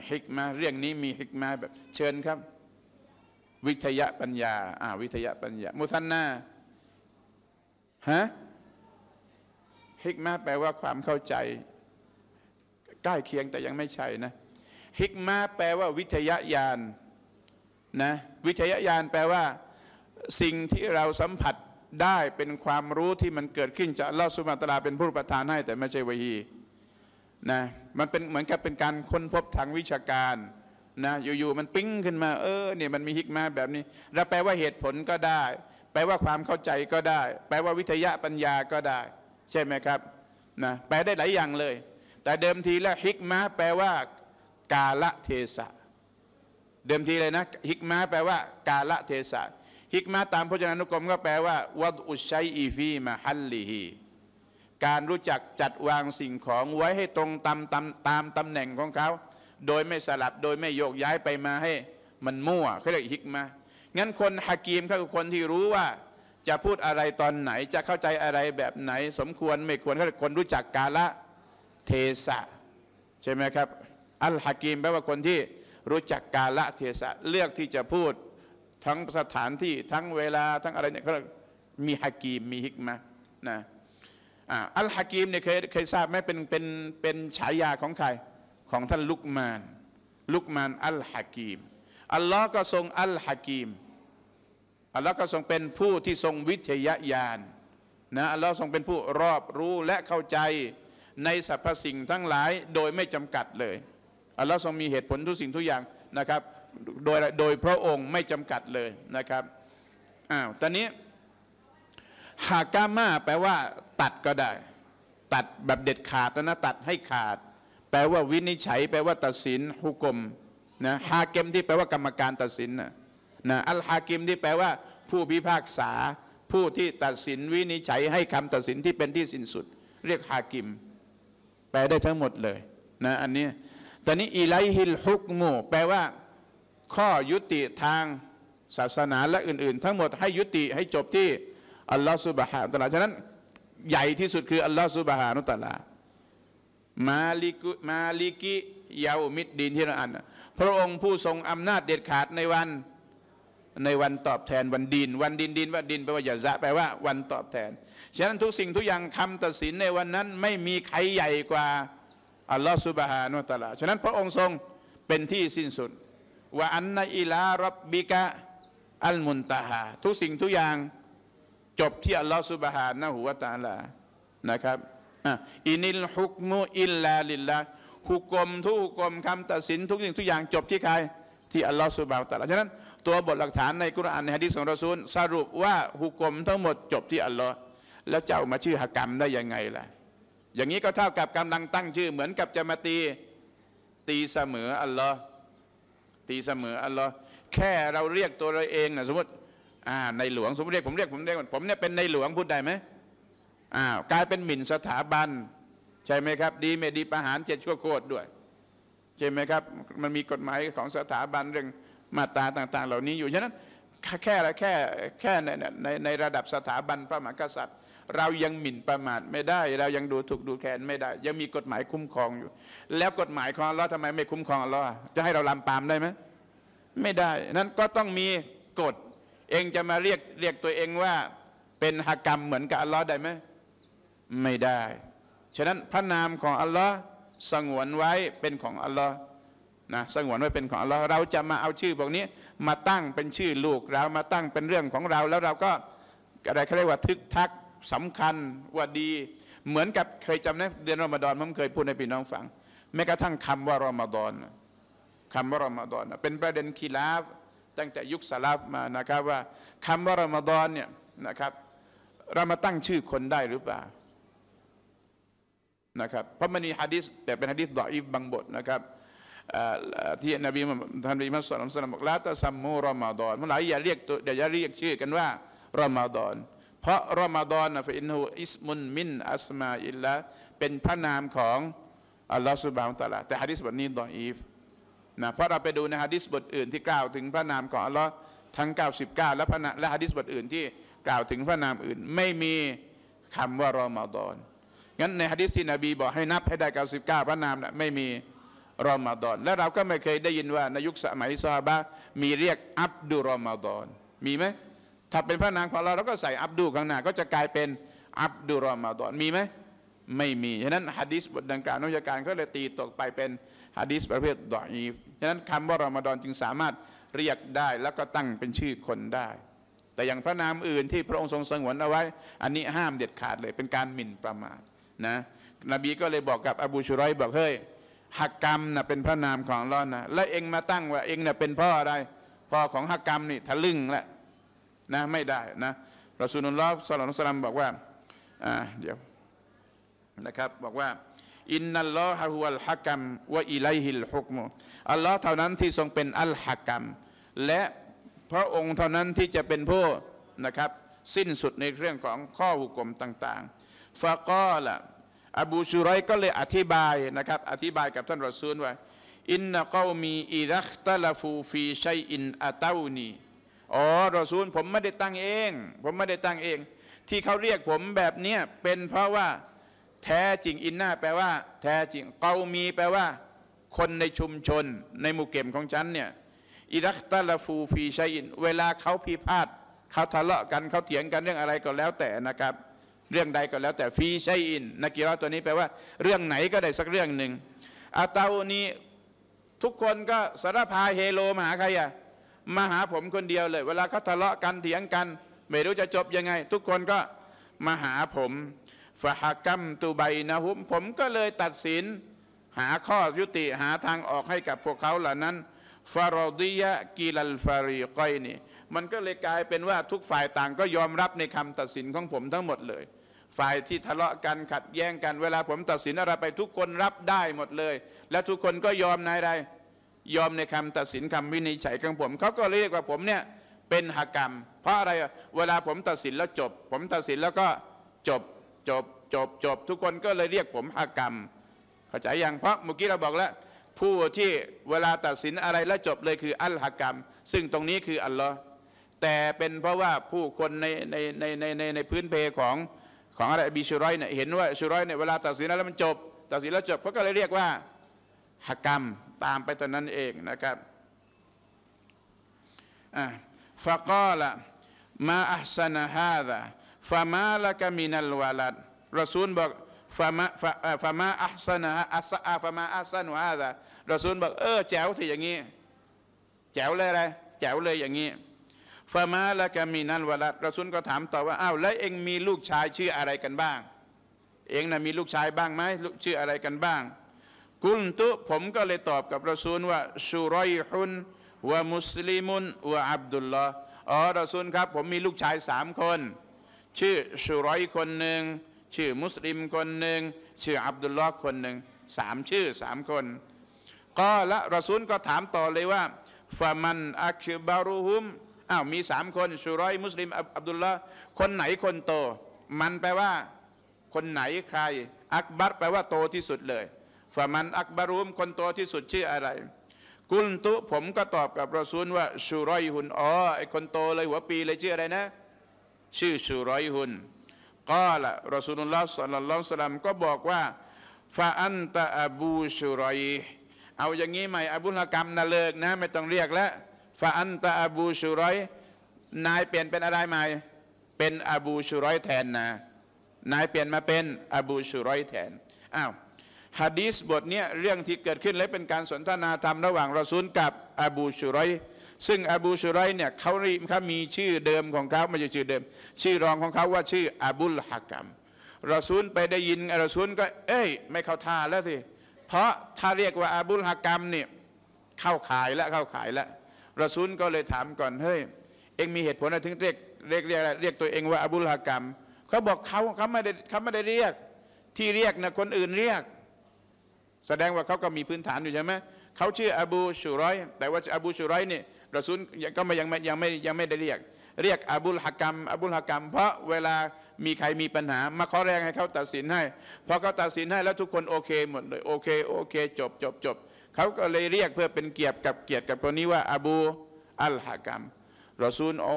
[SPEAKER 1] ฮิกมาเรื่องนี้มีฮิกมาแบบเชิญครับ วิทยาปัญญาอ่าวิทยาปัญญามุสันนาฮะฮิกมาแปลว่าความเข้าใจใกล้เคียงแต่ยังไม่ใช่นะฮิกมาแปลว่า วิทยายานนะวิทยายานแปลว่าสิ่งที่เราสัมผัสได้เป็นความรู้ที่มันเกิดขึ้นจากลอสุมาตราเป็นผู้ประทานให้ แต่ไม่ใช่วิฮีนะมันเป็นเหมือนกับเป็นการค้นพบทางวิชาการนะอยู่ๆมันปิ้งขึ้นมาเออเนี่ยมันมีฮิกมาแบบนี้เราแปลว่าเหตุผลก็ได้ แปลว่าความเข้าใจก็ได้ แปลว่าวิทยาปัญญาก็ได้ ใช่ไหมครับนะแปลได้หลายอย่างเลย แต่เดิมทีแล้วฮิกมาแปลว่ากาละเทศะเดิมทีเลยนะฮิกมาแปลว่า กาละเทศะฮิกมาตามพจนานุกรมก็แปลว่าวัดอุชัยอีฟีมาฮัลลีฮีการรู้จักจัดวางสิ่งของไว้ให้ตรงตามตามตามตำแหน่งของเขา โดยไม่สลับโดยไม่โยกย้ายไปมาให้ มันมั่วเขาเรียกฮิกมางั้นคนฮากีมเขาคือคนที่รู้ว่า จะพูดอะไรตอนไหนจะเข้าใจอะไรแบบไหน สมควรไม่ควรเกคนรู้จักกาละเทศะใช่ไหมครับอัลฮะกีมแปลว่าคนที่รู้จักกาละเทศะ เลือกที่จะพูดทั้งสถานที่ทั้งเวลาทั้งอะไรเนี่ยเขาเรมีฮะกีมมีฮิกมะนะอัลฮะกีมเนี่ยเคยเคยทราบไหมเป็น เป็นเป็นฉายาของใครของท่านลุกมาน ลุกมาน อัลฮะกีม อัลลอฮ์ก็ทรง อัลฮะกีมอัลลอฮ์ก็ทรงเป็นผู้ที่ทรงวิทยายานนะอัลลอฮ์ทรงเป็นผู้รอบรู้และเข้าใจในสรรพสิ่งทั้งหลายโดยไม่จำกัดเลยอัลลอฮ์ทรงมีเหตุผลทุกสิ่งทุกอย่างนะครับโดยโดยพระองค์ไม่จำกัดเลยนะครับอ้าวตอนนี้หากามาแปลว่าตัดก็ได้ ตัดแบบเด็ดขาดนะตัดให้ขาด แปลว่าวินิจฉัย แปลว่า ตัดสินฮุกมนะฮาเกมที่แปลว่า กรรมการตัดสินนะนะอัลฮากิมที่แปลว่า ผู้พิพากษา ผู้ที่ตัดสิน วินิจฉัยให้คำตัดสินที่เป็นที่สิ้นสุด เรียกฮากิม แปลได้ทั้งหมดเลยนะอันนี้ตอนนี้อิไลฮิลฮุกมูแปลว่าข้อยุติทางศาสนาและอื่นๆ ทั้งหมดให้ยุติให้จบที่อัลลอฮฺสุบฮานุตลาฉะนั้น ใหญ่ที่สุดคืออัลลอฮฺสุบฮานุตลามาลิกมาลิกิยาวมิดดินที่เราอ่านพระองค์ผู้ทรงอำนาจเด็ดขาดในวัน ในวันตอบแทนวันดิน วันดินดินว่าดินแปลว่าอย่าซะแปลว่าวันตอบแทนฉะนั้นทุกสิ่งทุกอย่างคำตัดสินในวันนั้น ไม่มีใครใหญ่กว่าอัลลอฮฺสุบฮานุตะลา ฉะนั้นพระองค์ทรงเป็นที่สิ้นสุดว่าอันนอิลารับบิกะอัลมุนตาฮาทุกสิ่งทุกอย่าง จบที่อัลลอฮฺสุบฮานะหูวาตาลา นะครับ อินิลฮุกมูอิลลาลิลละฮุกกลมทุกุกกลมคำตัดสินทุกสิ่งทุกอย่างจบที่ใคร ที่อัลลอฮฺสุบฮานะตะลา ฉะนั้นตัวบทหลักฐานในกุรอานในฮะดิษของรอซูลสรุปว่าฮุกกลมทั้งหมดจบที่อัลลอฮ์แล้วเจ้ามาชื่อหกรรมได้ยังไงล่ะอย่างนี้ก็เท่ากับกำลังตั้งชื่อ เหมือนกับจะมาตี ตีเสมออัลลอฮ์ตีเสมออัลลอฮ์แค่เราเรียกตัวเราเองนะสมมติอ่าในหลวงสมมติเรียกผมเรียกผมเรียกผมเนี่ยเป็นในหลวงพูดได้ไหมอ่ากลายเป็นหมิ่นสถาบันใช่ไหมครับ ดีไม่ดีประหารเจ็ดชั่วโคตรด้วยใช่ไหมครับมันมีกฎหมายของสถาบันเรื่องมาตราต่าง ๆ เหล่านี้อยู่ฉะนั้น แค่แค่แค่ในในในระดับสถาบันพระมหากษัตริย์เรายังหมิ่นประมาทไม่ได้ เรายังดูถูกดูแคลนไม่ได้ ยังมีกฎหมายคุ้มครองอยู่ แล้วกฎหมายของอัลลอฮ์ทำไมไม่คุ้มครองอัลลอฮ์จะให้เราลำปามได้ไหมไม่ได้นั้นก็ต้องมีกฎเองจะมาเรียกเรียกตัวเองว่า เป็นหกรรมเหมือนกับอัลลอฮ์ได้ไหมไม่ได้ฉะนั้นพระนามของอัลลอฮ์สงวนไว้เป็นของอัลลอฮ์นะสงวนไว้เป็นของอัลลอฮ์เราจะมาเอาชื่อพวกนี้ มาตั้งเป็นชื่อลูก เรามาตั้งเป็นเรื่องของเรา แล้วเราก็อะไรเขาเรียกว่า ทึกทักสำคัญว่าดีเหมือนกับเคยจำได้เดือนรอมฎอนผมเคยพูดในพี่น้องฟังแม้กระทั่งคำว่ารอมฎอนคำว่ารอมฎอนเป็นประเด็นคีลาฟตั้งแต่ยุคสลับมานะครับว่า คำว่ารอมฎอนเนี่ยนะครับ เรามาตั้งชื่อคนได้หรือเปล่านะครับเพราะมันมีฮะดิษแต่เป็นฮะดิษดออิฟบางบทนะครับที่นบีท่านบีมัสลิมสลามบอกลแตะซัมมูรอมฎอนเมอไหร่อย่าเรียกตัวอย่าเรียกชื่อกันว่ารอมฎอนเพราะรอมฎอนนะฟินฮูอิสมุนมินอัสมาอิลละเป็นพระนามของอัลลอฮฺสุบานตะลาแต่ฮะดิษบทนี้ดออีฟนะเพราะเราไปดูในฮะดิษบทอื่นที่กล่าวถึงพระนามของอัลลอฮฺทั้ง 99และพระนและฮะดิษบทอื่นที่กล่าวถึงพระนามอื่นไม่มีคำว่ารอมฎอนงั้นในฮะดิษที่นบี บอกให้นับให้ได้99 พระนามนะไม่มีรอมฎอนและเราก็ไม่เคยได้ยินว่าในยุคสมัยซาบะมีเรียกอับดุรอมฎอนมีไหมถ้าเป็นพระนามของเราเราก็ใส่อับดุข้างหน้าก็จะกลายเป็นอับดุรอมาอนมีไหมไม่มีฉะนั้นฮะดิษบทดังกล่าวนักวิชาการก็เลยตีตกไปเป็นฮะดิษประเภทดออีฟฉะนั้นคำว่ารอมาดอนจึงสามารถเรียกได้แล้วก็ตั้งเป็นชื่อคนได้ แต่อย่างพระนามอื่นที่พระองค์ทรงสงวนเอาไว้ อันนี้ห้ามเด็ดขาดเลยเป็นการหมิ่นประมาทนะนบีก็เลยบอกกับอบูชุรอยบอกเฮ้ยฮักกรรมนะเป็นพระนามของรอนะ และเองมาตั้งว่าเองนะเป็นพ่ออะไรพ่อของฮักกรรมนี่ทะลึ่งและนะไม่ได้นะเราสุนุลลอฮ์สัลลัลสลัมบอกว่าอ่าเดี๋ยวนะครับบอกว่า อินนัลลอฮะฮุวัลฮักัมวะอิไลฮิลฮุกมุอัลลอฮ์เท่านั้นที่ทรงเป็นอัลฮักัมและพระองค์เท่านั้นที่จะเป็นผู้นะครับสิ้นสุดในเรื่องของข้อหุกกมต่างๆฟะกอละอบูชูไรก็เลยอธิบายนะครับอธิบายกับท่านรอซูลว่าอินนะกอมีอิรักตะลฟูฟีชัยอินอาตาวนีอ๋อรอซูลผมไม่ได้ตั้งเอง ผมไม่ได้ตั้งเอง ที่เขาเรียกผมแบบเนี้ยเป็นเพราะว่า แท้จริงอินนาแปลว่า แท้จริงเกามีแปลว่า คนในชุมชน ในหมู่เก็มของฉันเนี่ยอิรักตาลฟูฟีชัยอิน เวลาเขาพิพาทเขาทะเลาะกันเขาเถียงกันเรื่องอะไรก็แล้วแต่นะครับ เรื่องใดก็แล้ว แต่ฟีชัยอินนักกีฬาตัวนี้แปลว่าเรื่องไหนก็ได้สักเรื่องหนึ่งอาตาอนี้ ทุกคนก็สารพาเฮโลมหาใครอะมาหาผมคนเดียวเลยเวลาเขาทะเลาะกันเถียงกัน ไม่รู้จะจบยังไง ทุกคนก็ มาหาผมฟะฮักัมตูไบนะฮุม ผมก็เลยตัดสิน หาข้อยุติหาทางออกให้กับพวกเขาเหล่านั้นฟารอดิยะกีลัลฟารีกอยนี่มันก็เลยกลายเป็นว่าทุกฝ่ายต่างก็ยอมรับในคำตัดสินของผมทั้งหมดเลย ฝ่ายที่ทะเลาะกันขัดแย้งกัน เวลาผมตัดสินอะไรไป ทุกคนรับได้หมดเลย และทุกคนก็ยอมนายใดยอมในคำตัดสินคำวินิจฉัยของผมเขาก็เรียกว่าผมเนี่ยเป็นหักกรรมเพราะอะไรเวลาผมตัดสินแล้วจบ ผมตัดสินแล้วก็จบจบจบจบทุกคนก็เลยเรียกผมหักกรรมเข้าใจยังเพราะเมื่อกี้เราบอกแล้วผู้ที่เวลาตัดสินอะไรแล้วจบเลยคืออัลหักกรรมซึ่งตรงนี้คืออัลลอฮ์แต่เป็นเพราะว่าผู้คนในในในในในในพื้นเพของของอะไรบีชูรอยเนี่ยเห็นว่าชูรอยเนี่ยเวลาตัดสินแล้วมันจบตัดสินแล้วจบเขาก็เลยเรียกว่าหักกรรมตามไปตอนนั้นเองนะครับฟะกอละมาอัพสนะฮาดะฟะมาละกามินัลวาลัดรอซูลบอก ฟะมาฟะมาอัพสนะอัสอาฟะมาอัสนะฮาดะรอซูลบอก เออแจ๋วสิอย่างนี้แจ๋วเลยอะไร แจ๋วเลยอย่างนี้ฟะมาละกามีนัลวาลัดรอซูลก็ถามต่อว่าอ้าวแล้วเองมีลูกชายชื่ออะไรกันบ้าง เองน่ะมีลูกชายบ้างไหมชื่ออะไรกันบ้างกุลตุผมก็เลยตอบกับรอซูลว่าชูรอยฮุนวะมุสลิมุนวะอับดุลลอฮ์อ๋อรอซูลครับผมมีลูกชายสามคน ชื่อชูรอยคนหนึ่ง ชื่อมุสลิมคนหนึ่ง ชื่ออับดุลลอฮ์คนหนึ่งสามชื่อสามคน ก็และรอซูลก็ถามต่อเลยว่าฟะมันอักบารุฮุมอ้าวมีสามคนชูรอยมุสลิมอับดุลลอฮ์คนไหนคนโต มันแปลว่า คนไหนใคร อักบัตแปลว่าโตที่สุดเลยฟามันอักบารุมคนโตที่สุดชื่ออะไรกุลตุผมก็ตอบกับรอซูลว่าชูรอยหุนอ๋อไอคนโตเลยหัวปีเลยชื่ออะไรนะ ชื่อชูรอยหุนก็ละรอซูลุลลอฮ์สัลลัลลอฮุสลัมก็บอกว่าฟาอันตะอบูชูรอยเอาอย่างนี้ใหม่ อบุลกรรมนะเลิกนะไม่ต้องเรียกแล้วฟาอันตะอบูชูรอยนายเปลี่ยนเป็นอะไรใหม่ เป็นอบูชูรอยแทนนะนายเปลี่ยนมาเป็นอบูชูรอยแทนอ้าวฮะดีสบทนี้เรื่องที่เกิดขึ้นและเป็นการสนทนาธรรมระหว่างรอซูลกับอบูชุไรซึ่งอบูชุไรเนี่ยเขารียกมีชื่อเดิมของเขาไม่ใช่ชื่อเดิม ชื่อรองของเขาว่าชื่ออบุลฮะกัมรอซูลไปได้ยินรอซูลก็ เอ้ย ไม่เข้าท่าแล้วสิเพราะถ้าเรียกว่าอบุลฮะกัมเนี่ยเข้าขายแล้วเข้าขายแล้วรอซูลก็เลยถามก่อนเฮ้ยเองมีเหตุผลอะไรถึงเรียกเรียกเรียกเรียกตัวเองว่าอบุลฮะกัมเขาบอกเขาเขาไม่ได้เขาไม่ได้เรียก ที่เรียกนะคนอื่นเรียกแสดงว่าเขาก็มีพื้นฐานอยู่ใช่ไหมเขาชื่ออบูชูรอย แต่ว่าอบูชูรอยเนี่ยรอซูนก็ยังไม่ยังไม่ยังไม่ได้เรียก เรียกอบุลฮักกัมอบุลฮักกัมเพราะเวลามีใครมีปัญหามาขอแรงให้เขาตัดสินให้พอเขาตัดสินให้แล้วทุกคนโอเคหมดเลยโอเค โอเค จบจบจบเขาก็เลยเรียกเพื่อเป็นเกียรติกับเกียรติกับคนนี้ว่า อบูอัลฮักกัมรอซูนโอ้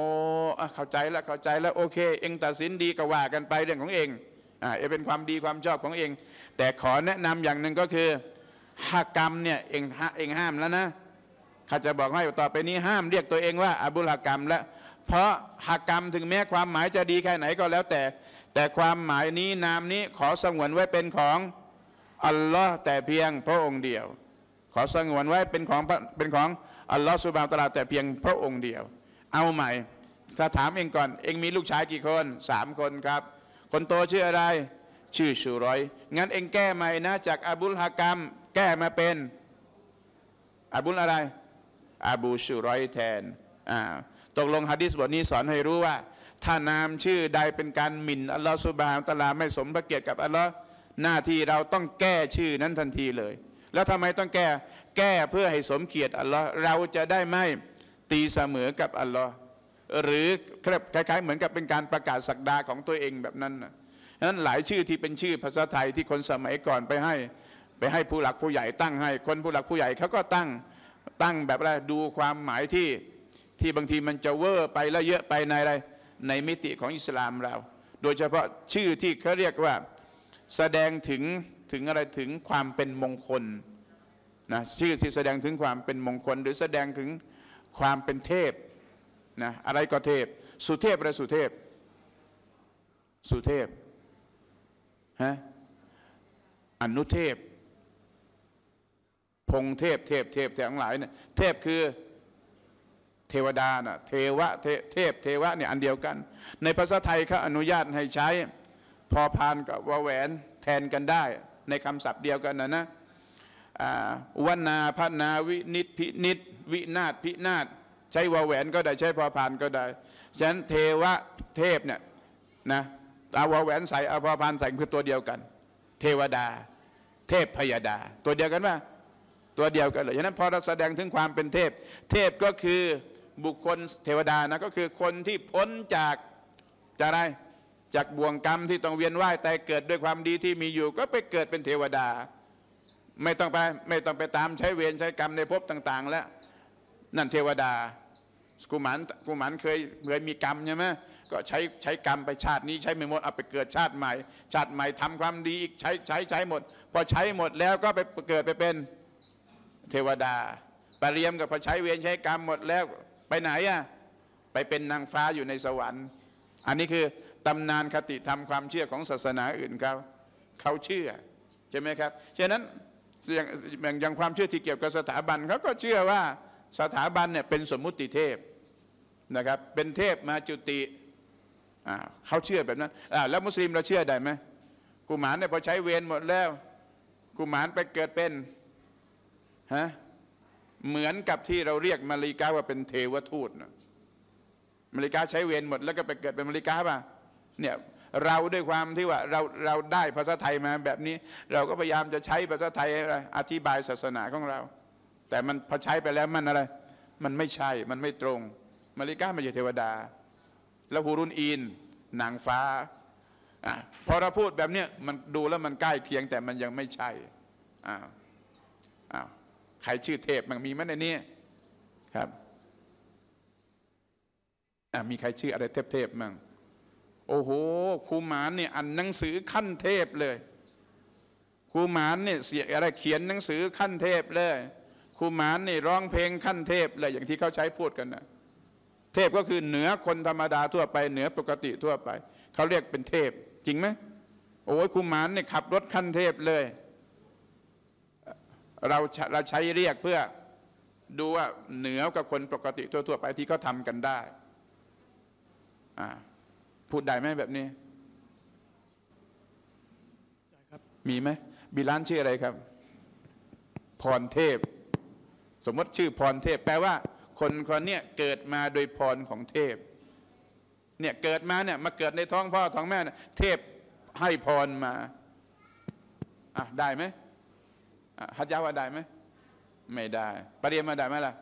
[SPEAKER 1] เข้าใจแล้วเข้าใจแล้วโอเค เองตัดสินดีก็ว่ากันไปเรื่องของเองอ่าเป็นความดีความชอบของเองแต่ขอแนะนำอย่างหนึ่งก็คือหักกรรมเนี่ยเองเองห้ามแล้วนะข้าจะบอกให้ต่อไปนี้ห้าม เรียกตัวเองว่าอบุลหกกรรมละเพราะหักรรมถึงแม้ความหมายจะดีแค่ไหนก็แล้วแต่ แต่ความหมายนี้นามนี้ขอสงวนไว้เป็นของอัลลอฮ์แต่เพียงพระองค์เดียวขอสงวนไว้เป็นของเป็นของอัลลอฮ์สุบานตลาแต่เพียงพระองค์เดียวเอาใหม่ถ้าถามเองก่อน เองมีลูกชายกี่คนสามคนครับ คนโตชื่ออะไรชื่อชูรอยงั้นเองแก้ใหม่นะจากอาบุลฮะกัมแก้มาเป็นอาบุลอะไรอาบูชูรอยแทนอ่าตกลงฮะดิษบทนี้สอนให้รู้ว่า ถ้านามชื่อใดเป็นการหมิ่นอัลลอฮฺสุบฮานตะลาไม่สมพระเกียรติกับอัลลอฮ์หน้าที่เราต้องแก้ชื่อนั้นทันทีเลย แล้วทำไมต้องแก้แก้เพื่อให้สมเกียรติอัลลอฮ์เราจะได้ไม่ตีเสมอกับอัลลอฮ์หรือคล้ายๆเหมือนกับเป็นการประกาศสักดาของตัวเองแบบนั้นนะนั้นหลายชื่อที่เป็นชื่อภาษาไทยที่คนสมัยก่อนไปให้ไปให้ผู้หลักผู้ใหญ่ตั้งให้คนผู้หลักผู้ใหญ่เขาก็ตั้งตั้งแบบอะไรดูความหมายที่ที่บางทีมันจะเวอร์ไปและเยอะไปในอะไรในมิติของอิสลามเรา โดยเฉพาะชื่อที่เขาเรียกว่าแสดงถึงถึงอะไรถึงความเป็นมงคลนะชื่อที่แสดงถึงความเป็นมงคล หรือแสดงถึงความเป็นเทพนะอะไรก็เทพ สุเทพหรือสุเทพ สุเทพฮะอนุเทพพงเทพ เทพเทพทั้งหลายเนี่ยเทพคือเทวดาน่ะเทวะเทพเทวะเนี่ยอันเดียวกัน ในภาษาไทยเขาอนุญาตให้ใช้พอพานกับวแหวน แทนกันได้ในคำศัพท์เดียวกันนะนะวนาพนาวินิตพินิตวินาศพินาศใช้วแหวนก็ได้ ใช้พอพานก็ได้ฉะนั้นเทวะเทพเนี่ยนะอาวแหวนใส่อภพานใส่คือตัวเดียวกัน เทวดาเทพพยาดา ตัวเดียวกันไหมตัวเดียวกันเลยฉะนั้นพอเราแสดงถึงความเป็นเทพ เทพก็คือบุคคลเทวดานะก็คือคนที่พ้นจากจากอะไรจากบ่วงกรรมที่ต้องเวียนว่ายแต่เกิดด้วยความดีที่มีอยู่ ก็ไปเกิดเป็นเทวดา ไม่ต้องไปไม่ต้องไปตามใช้เวียนใช้กรรมในภพต่างๆแล้วนั่นเทวดากุมารกุมารเคยเคยมีกรรมใช่ไหมก็ใช้ใช้กรรมไปชาตินี้ใช้ไม่หมดเอาไปเกิดชาติใหม่ ชาติใหม่ทำความดีอีกใช้ใช้ใช้หมด พอใช้หมดแล้วก็ไปเกิดไปเป็นเทวดาปรเรียมกับพอใช้เวรใช้กรรมหมดแล้ว ไปไหนอ่ะไปเป็นนางฟ้าอยู่ในสวรรค์ อันนี้คือตำนานคติธรรมความเชื่อของศาสนาอื่นเขาเขาเชื่อใช่ไหมครับฉะนั้นอย่างอย่างความเชื่อที่เกี่ยวกับสถาบันเขาก็เชื่อว่าสถาบันเนี่ยเป็นสมมุติเทพนะครับเป็นเทพมาจุติเขาเชื่อแบบนั้นแล้วมุสลิมเราเชื่อได้ไหมกุมารเนี่ยพอใช้เวรหมดแล้ว กุมารไปเกิดเป็นฮะเหมือนกับที่เราเรียกมาริกาว่าเป็นเทวทูตนะมาริกาใช้เวรหมด แล้วก็ไปเกิดเป็นมาริกาป่ะ เนี่ยเราด้วยความที่ว่าเราเราได้ภาษาไทยมาแบบนี้ เราก็พยายามจะใช้ภาษาไทยอะไรอธิบายศาสนาของเรา แต่มันพอใช้ไปแล้วมันอะไร มันไม่ใช่ มันไม่ตรง มาริกาไม่ใช่เทวดาแล้วฮูรุนอีนนางฟ้าอพอ เราพูดแบบนี้มันดูแล้วมันใกล้เคียง แต่มันยังไม่ใช่อ้าวอ้าวใครชื่อเทพมันมีไหมในนี้ครับ มีใครชื่ออะไรเทพเทพมั่ง โอ้โหครูหมานเนี่ยอ่านหนังสือขั้นเทพเลย ครูหมานเนี่ยเสียอะไรเขียนหนังสือขั้นเทพเลย ครูหมานนี่ร้องเพลงขั้นเทพเลยอย่างที่เขาใช้พูดกันนะเทพก็คือเหนือคนธรรมดาทั่วไปเหนือปกติทั่วไปเขาเรียกเป็นเทพ จริงไหมโอ้ยคุมานเนี่ยขับรถขั้นเทพเลยเราเราใช้เรียกเพื่อดูว่าเหนือกับคนปกติทั่วๆไปที่เขาทำกันได้พูดได้ไหมแบบนี้มีไหมบิลานชื่ออะไรครับ พรเทพ สมมติชื่อพรเทพ แปลว่าคนคนเนี้ยเกิดมาโดยพรของเทพ เนี่ยเกิดมาเนี่ยมาเกิดในท้องพ่อท้องแม่เทพให้พรมา อ่ะได้ไหมฮัจยาว่าได้ไหมไม่ได้ประเดี๋ยวมา ได้ไหมล่ะ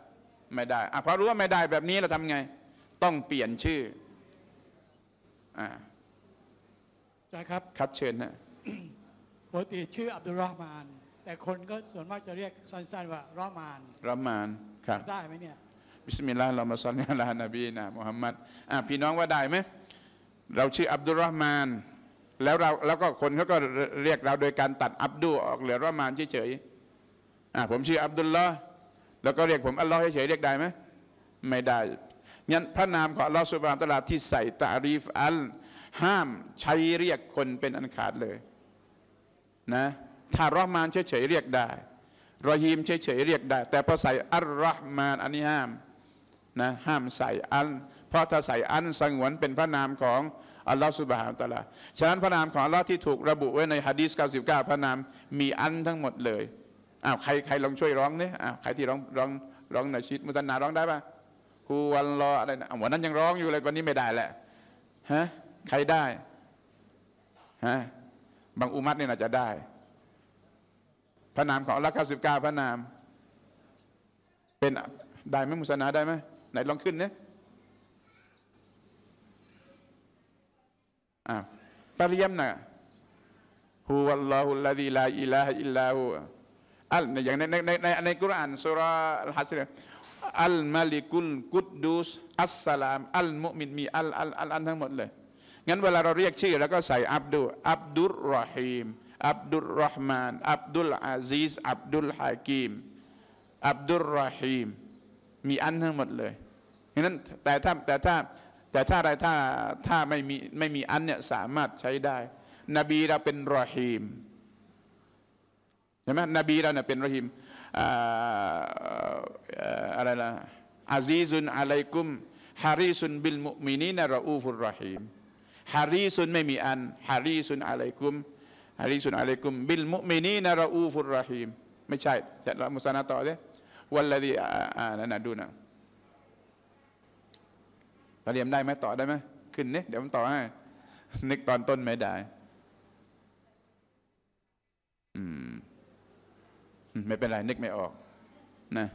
[SPEAKER 1] ไม่ได้ อ่ะพอรู้ว่าไม่ได้แบบนี้เราทำไง ต้องเปลี่ยนชื่อ อ่าได้ครับ ครับเชิญนะปกติชื่ออับดุลรอฮ์มา
[SPEAKER 2] น แต่คนก็ส่วนมากจะเรียกสั้นๆว่ารอมาน
[SPEAKER 1] รอมาน ครับ ได้ไหมเนี่ยบิสมิลลาห์เรามะซิลลิอัลลานบีนะมุฮัมมัดอ่ะพี่น้องว่าได้ไหมเราชื่ออับดุลรห์มานแล้วเราแล้วก็คนเขาก็เรียกเราโดยการตัดอับดุลออกเหลือรห์มานเฉยๆอ่ะผมชื่ออับดุลละแล้วก็เรียกผมอัลลอฮ์เฉยๆเรียกได้ไหมไม่ได้งั้นพระนามของอัลลอฮ์สุบานตลาดที่ใส่ตารีฟอัลห้ามใช้เรียกคนเป็นอันขาดเลยนะถ้ารอห์มานเฉยๆเรียกได้รอฮีมเฉยๆเรียกได้ แต่พอใส่อัลรอห์มานอันนี้ห้ามนะห้ามใส่อัน เพราะถ้าใส่อันสงวนเป็นพระนามของอัลลอฮฺสุบฮานตะลา ฉะนั้นพระนามของอัลลอฮ์ที่ถูกระบุไว้ในฮะดีก99พระนาม มีอันทั้งหมดเลย อ้าวใครใครลองช่วยร้องเนี่ยอ้าวใครที่ร้องร้องร้องนาชิดมุตันนาร้องได้ปะฮูวันรออะไรนะวันนั้นยังร้องอยู่เลยวันนี้ไม่ได้แหละฮะใครได้ ฮะบางอุมัตเนี่ยน่าจะได้ พระนามของอัลลอฮ์99พระนาม เป็นได้ไหมมุสนาได้ไหมไหนลองขึ้นนะอ่าปริยมนะฮุวัลลอฮุลลาดีลาอิลาฮอิลลาฮุอัลอย่างในในในในในคุรานสุราอัลฮัสเนอัลมาลิกุลกุดดุสอัสสลามอัลมุมินมีอัลอัลอัลอันทั้งหมดเลย งั้นเวลาเราเรียกชื่อแล้วก็ใส่อับดุอับดุลรอฮีมอับดุลรอฮ์มาน อับดุลอาซีสอับดุลฮากีมอับดุลรอฮีมมีอันทั้งหมดเลยดังนั้นแต่ถ้าแต่ถ้าแต่ถ้าอะไรถ้าถ้าไม่มีไม่มีอันเนี่ยสามารถใช้ได้ นบีเราเป็นรอฮีมใช่ไหมนบีเราเนี่ยเป็นรอฮีมอะไรล่ะอาซีซุนอะลัยกุมฮารีซุนบิลมุมินีนะราอูฟุรรอฮีมฮารีซุนไม่มีอันฮารีซุนอะลัยกุมฮารีซุนอะลัยกุมบิลมุมินีนะราอูฟุรรอฮีมไม่ใช่จะเรามุสานาต่อเด้วัลลดีอ่านนะดูนะเราเรียมได้ไหมต่อได้ไหมขึ้นเนี่ยเดี๋ยวมันต่อให้นึกตอนต้นไม่ได้อืมไม่เป็นไรนึกไม่ออกนะ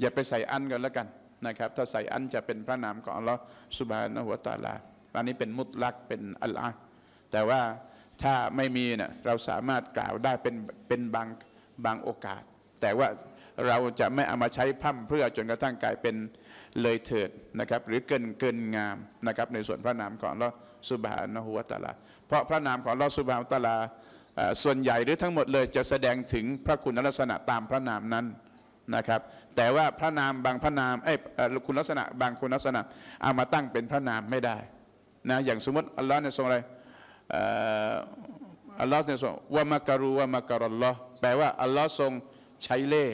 [SPEAKER 1] อย่าไปใส่อันกันแล้วกันนะครับ ถ้าใส่อันจะเป็นพระนามของเราสุบานะหัวตาลาอันนี้เป็นมุตลักเป็นอัลลอแต่ว่าถ้าไม่มีเนะ่ยเราสามารถกล่าวได้เป็นเป็นบางบางโอกาส แต่ว่าเราจะไม่เอามาใช้พั่มเพื่อจนกระทั่งกลายเป็นเลยเถิดนะครับหรือเกินเกินงามนะครับในส่วนพระนามของลอสุบฮานะฮุวาตาลาเพราะพระนามของลอสุบฮานะตาลาส่วนใหญ่หรือทั้งหมดเลยจะแสดงถึงพระคุณลักษณะตามพระนามนั้นนะครับแต่ว่าพระนามบางพระนามไอ้คุณลักษณะบางคุณลักษณะเอามาตั้งเป็นพระนามไม่ได้นะอย่างสมมติอัลลอฮ์เนี่ยทรงอะไรอัลลอฮ์เนี่ยทรงวะมะกรูวะมะกรัลลอฮ์แปลว่าอัลลอฮ์ทรงใช้เล่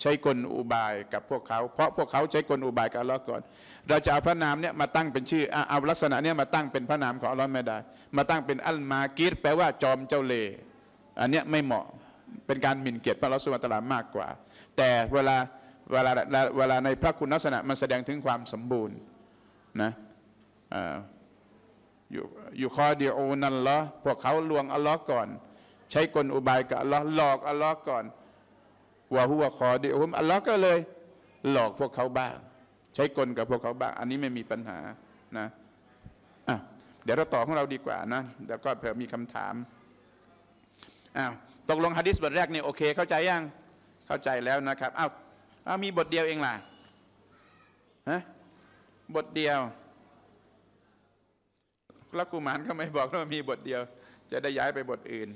[SPEAKER 1] ใช้กลอุบายกับพวกเขาเพราะพวกเขาใช้กลอุบายกับอัลลอฮ์ก่อนเราจะเอาพระนามเนี่ยมาตั้งเป็นชื่อเอาลักษณะเนี่ยมาตั้งเป็นพระนามของอัลลอฮ์ไม่ได้มาตั้งเป็นอัลมากีดแปลว่าจอมเจ้าเล่อันเนี้ยไม่เหมาะเป็นการหมิ่นเกียรติพระรัสุลตลามากกว่า แต่เวลาเวลาเวลาในพระคุณลักษณะมันแสดงถึงความสมบูรณ์นะอยู่ขคอเดียวนั่นละพวกเขาลวงอัลลอฮ์ก่อน ใช้กลอุบายกับอัลลอฮ์หลอกอัลลอฮ์ก่อนวาหัวคอเดียวผมอัลลอฮ์ก็เลยหลอกพวกเขาบ้าง ใช้กลกับพวกเขาบ้างอันนี้ไม่มีปัญหานะะเดี๋ยวเราต่อของเราดีกว่านะแล้วก็เผื่อมีคำถามอ้าวตกลงฮะดิษบทแรกนี่โอเคเข้าใจยังเข้าใจแล้วนะครับอ้าวมีบทเดียวเองล่ะฮะบทเดียวแลรวกุมารก็ไม่บอกว่ามีบทเดียว จะได้ย้ายไปบทอื่น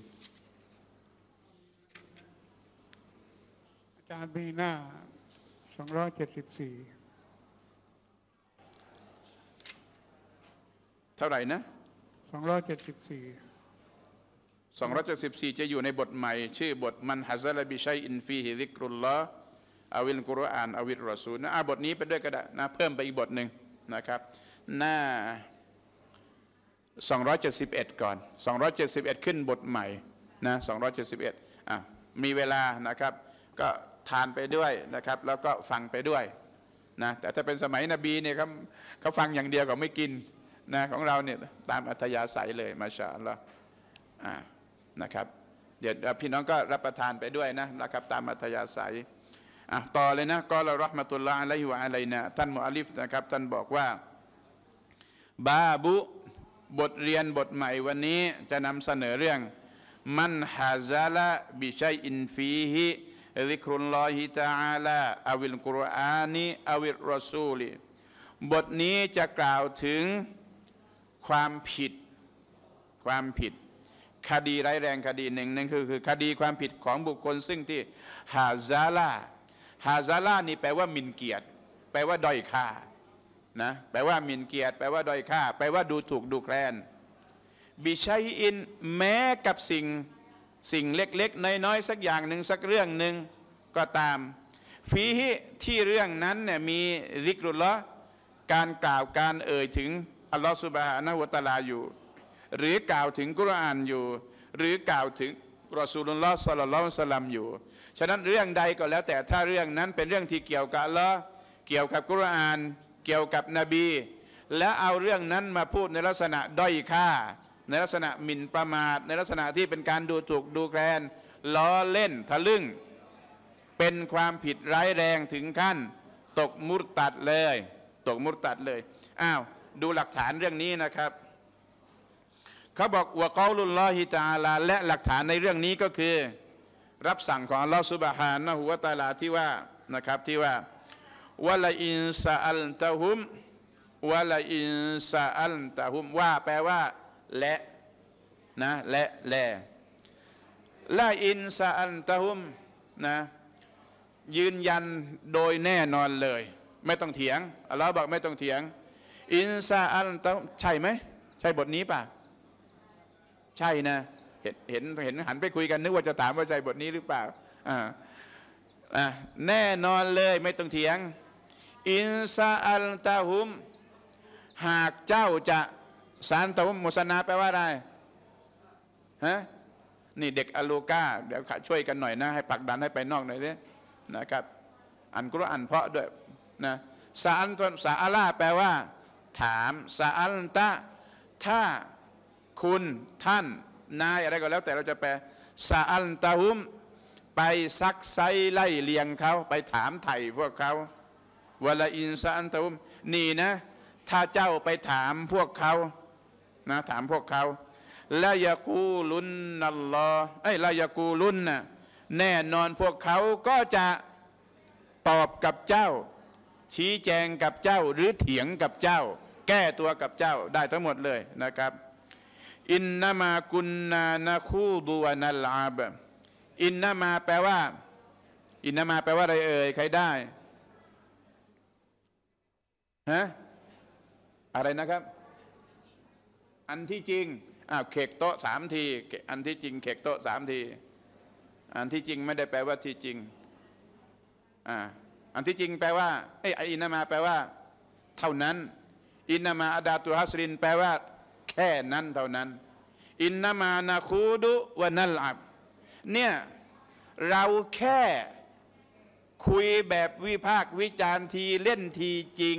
[SPEAKER 1] จารย์มีหน้า274 เท่าไหร่นะ
[SPEAKER 2] 274
[SPEAKER 1] 274 จะอยู่ในบทใหม่ ชื่อบทมันฮะซลบิชัย อินฟีฮิริกรุลลออาวิลกุรอานอาวิลรอซูนะบทนี้ไปด้วยก็ได้นะเพิ่มไปอีกบทหนึ่งนะครับ หน้า 271 ก่อน 271 ขึ้นบทใหม่นะ 271อ่ะมีเวลานะครับก็ทานไปด้วยนะครับ แล้วก็ฟังไปด้วยนะแต่ถ้าเป็นสมัยนบีเนี่ยเขาเขาฟังอย่างเดียวก็ไม่กินนะของเราเนี่ยตามอัธยาศัยเลยมาชาอัลาอ่านะครับเดี๋ยวพี่น้องก็รับประทานไปด้วยนะนะครับ ตามอัธยาศัยอ่ะต่อเลยนะ ก็ลรอฮ์มาตุลาอะลัยูิวะอะเนีนะท่านมุอัลิฟ นะครับ ท่านบอกว่าบาบุบทเรียนบทใหม่วันนี้จะนำเสนอเรื่องมันฮาซาละบิชัยอินฟีฮิซิครุนลอฮิตาอาลาอาวิลกุรอานีอาวิลรอซูลีบทนี้จะกล่าวถึงความผิดความผิด คดีร้ายแรงคดีหนึ่งนั่นคือคือคดีความผิดของบุคคล ซึ่งที่ฮาซาลาฮาซาลานี่แปลว่ามินเกียรติ แปลว่าด้อยค่านะแปลว่ามินเกียรติ แปลว่าด้อยค่า แปลว่าดูถูกดูแคลนบิชัยอินแม้กับสิ่งสิ่งเล็กๆน้อย ๆ สักอย่างหนึ่งสักเรื่องหนึ่งก็ตาม ฟีฮิที่เรื่องนั้นเนี่ยมีริกรุลละการกล่าวการเอ่ย ถึง อัลลอฮฺสุบฮานะวะตาลาอยู่ หรือกล่าวถึงกุรอานอยู่ หรือกล่าวถึงรอสูลุลลอฮฺสัลลัลลอฮุสลัมอยู่ฉะนั้นเรื่องใดก็แล้วแต่ถ้าเรื่องนั้นเป็นเรื่องที่เกี่ยวกับละเกี่ยวกับกุรอานเกี่ยวกับนบี และเอาเรื่องนั้นมาพูดในลักษณะด้อยค่าในลักษณะหมิ่นประมาทในลักษณะที่เป็นการดูถูกดูแคลนล้อเล่น ทะลึ่ง เป็นความผิดร้ายแรงถึงขั้น ตกมุตตัดเลย ตกมุตตัดเลยอ้าวดูหลักฐานเรื่องนี้นะครับเขาบอกว่าเกาลุลลอฮิจาลาและหลักฐานในเรื่องนี้ก็คือ รับสั่งของลอสุบฮานะหัวตาลาที่ว่านะครับ ที่ว่าวะลาอินซาอัลตะฮุมวะลาอินซาอัลตะฮุมว่า แปลว่าและนะและแลลาอินซาอันตะฮุมนะยืนยันโดยแน่นอนเลย ไม่ต้องเถียงอัลลอฮ์บอกไม่ต้องเถียง อินซาอันตะใช่ไหมใช่บทนี้ป่ะใช่นะเห็นเห็นเห็นหันไปคุยกันนึกว่าจะถามว่าใช่บทนี้หรือเปล่าอ่าแน่นอนเลยไม่ต้องเถียง อินซาอัลตะฮุม หากเจ้าจะสานตมุสนาแปลว่าอะไร ฮะ นี่เด็กอลลกาเดี๋ยวช่วยกันหน่อยนะ ให้ปักดันให้ไปนอกหน่อยสินะครับอ่านกุรอานเพาะด้วยนะสาอรตสาอัลาแปลว่า ถามสาอัลตะ ถ้าคุณท่านนายอะไรก็แล้ว แต่เราจะแปลสาอัลตะฮุม ไปซักไซไล่เลียงเขา ไปถามไถ่พวกเขาวลาอินสาอันตะฮุม นี่นะ ถ้าเจ้าไปถามพวกเขานะถามพวกเขาลายากูลุนนัลลอเอ้ยลายากูลุนน่ะแน่นอนพวกเขาก็จะตอบกับเจ้า ชี้แจงกับเจ้า หรือเถียงกับเจ้า แก้ตัวกับเจ้าได้ทั้งหมดเลยนะครับ อินนามากุนนานาคูดูนัลลาบอินนามาแปลว่าอินนามาแปลว่าอะไรเอ่ยใครได้ฮะอะไรนะครับอันที่จริงอ้าวเขกโต๊ะสามที อันที่จริงเขกโต๊ะสามที อันที่จริงไม่ได้แปลว่าที่จริงอ่าอันที่จริงแปลว่าไอ้อินามาแปลว่า เท่านั้น อินามาอดาตุฮัสรินแปลว่า แค่นั้นเท่านั้น อินนามานาคูดุวันัลอับเนี่ยเราแค่คุยแบบวิพากวิจารณ์ทีเล่นทีจริง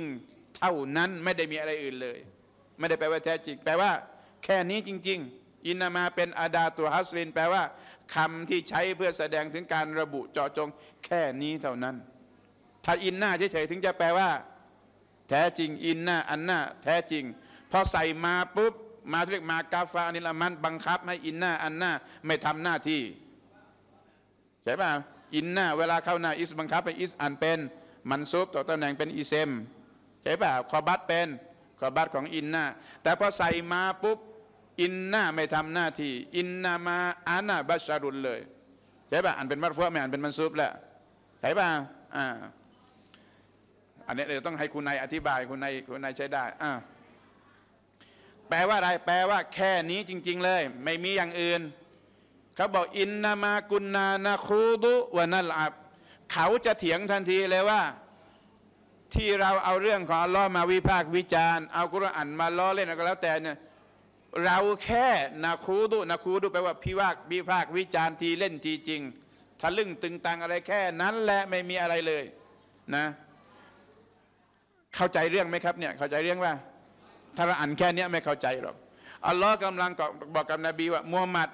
[SPEAKER 1] เท่านั้นไม่ได้มีอะไรอื่นเลยไม่ได้แปลว่าแท้จริง แปลว่า แค่นี้จริง ๆ อินนามาเป็นอาดาตัวฮัสลินแปลว่า คำที่ใช้เพื่อแสดงถึงการระบุเจาะจงแค่นี้เท่านั้น ถ้าอินหน้าเฉยๆถึงจะแปลว่า แท้จริง อินหน้าอันหน้าแท้จริงพอใส่มาปุ๊บ มาเรียกมากาฟาอันนี้ละมันบังคับให้อินหน้าอันหน้าไม่ทำหน้าที่ใช่ป่ะอินหน้าเวลาเข้าหน้าอิสบังคับให้อิสอันเป็น มันซุบต่อตำแหน่งเป็นอิเซม ใช่ป่ะคอบัตเป็นสบัดของอินนาแต่พอใส่มาปุ๊บ อินนาไม่ทำหน้าที่อินนามาอานาบัชารุนเลย ใช่ป่ะอันเป็นมัเฟร์ไม่อันเป็นมันซุบแหละใช่ป่ะอ่าอันนี้เราต้องให้คุณนายอธิบาย คุณนายคุณนายใช้ได้อ่าแปลว่าอะไร แปลว่า แค่นี้จริงๆ เลย ไม่มีอย่างอื่น เขาบอกอินนามากุนนานาคูดุวานัลอับเขาจะเถียงทันทีเลยว่าที่เราเอาเรื่องของอัลลอฮ์มาวิพากษ์วิจารณ์เอากุรอานมาล้อเล่นก็แล้วแต่เนี่ยเราแค่นาคูดุนาคูดุแปลว่าพิวากวิพากษ์วิจารณ์ทีเล่นทีจริงทะลึ่งตึงตังอะไรแค่นั้นแหละไม่มีอะไรเลยนะเข้าใจเรื่องไหมครับเนี่ยเข้าใจเรื่องว่าถ้าเราอ่านแค่นี้ไม่เข้าใจหรอกอัลลอฮ์กำลังบอกกับนบีว่ามูฮัมหมัด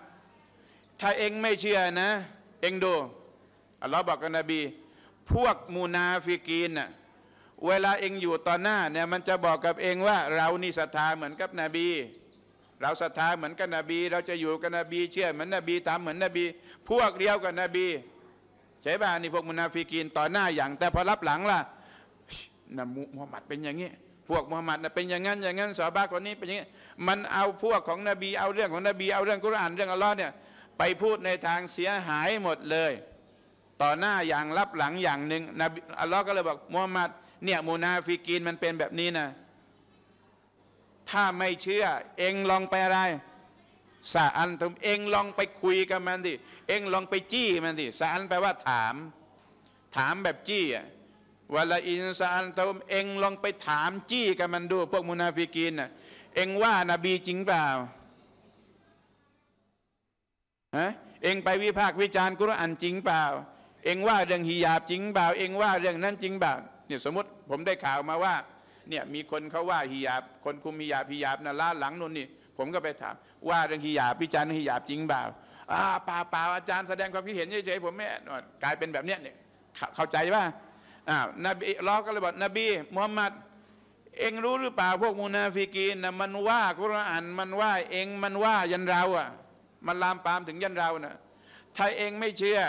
[SPEAKER 1] ถ้าเองไม่เชื่อนะ เองดูอัลลอฮ์บอกกับนบี พวกมูนาฟิกีนน่ะเวลาเองอยู่ต่อหน้าเนี่ยมันจะบอกกับเองว่าเรานี่ศรัทธาเหมือนกับนบี เราศรัทธาเหมือนกับนบี เราจะอยู่กับนบีเชื่อเหมือนนบีทำเหมือนนบี พวกเดียวกับนบี ใช่ป่ะนี่พวกมุนาฟิกีนต่อหน้าอย่างแต่พอรับหลังล่ะนะมุฮัมมัดเป็นอย่างนี้ พวกมุฮัมมัดเป็นอย่างนั้นอย่างนั้นสาบาคนนี้เป็นอย่างนี้ มันเอาพวกของนบี เอาเรื่องของนบีเอาเรื่องกุรอานเรื่องอัลลอฮ์เนี่ยไปพูดในทางเสียหายหมดเลย ต่อหน้าอย่างรับหลังอย่างหนึ่งนบีอัลลอฮ์ก็เลยบอกมุฮัมมัดเนี่ยมูนาฟิกีนมันเป็นแบบนี้นะ ถ้าไม่เชื่อ เองลองไปอะไรสาอันมเองลองไปคุยกับมันดิเองลองไปจี้มันดิสาอันแปลว่าถาม ถามแบบจี้อ่ะวลาอินสาอันุมเองลองไปถามจี้กับมันดู พวกมุนาฟิกีนน่ะเองว่านาบีจริงเปล่าฮะเองไปวิพากษ์วิจารณ์กุรอานจริงเปล่า เองว่าเรื่องฮิยาบจริงเปล่าเองว่าเรื่องนั้นจริงเปล่าเนี่ยสมมติผมได้ข่าวมาว่าเนี่ยมีคนเขาว่าฮิยาบคนคุมฮิยาบฮิยาบนะล่าหลังนู่นนี่ ผมก็ไปถามว่าเรื่องฮิยาบพิจารณ์ฮิยาบจริงเปล่าอ่าเปล่าเปล่าอาจารย์แสดงความคิดเห็นเฉยๆผมไม่กลายเป็นแบบเนี้ยเนี่ยเข้าใจป่ะอ่านบีลอก็เลยบอกนบีมุฮัมมัด เองรู้หรือเปล่าพวกมูนาฟิกีนนะมันว่ากุรอานมันว่าเองมันว่ายันเราอ่ะ มันลามปามถึงยันเรานะถ้าเองไม่เชื่อ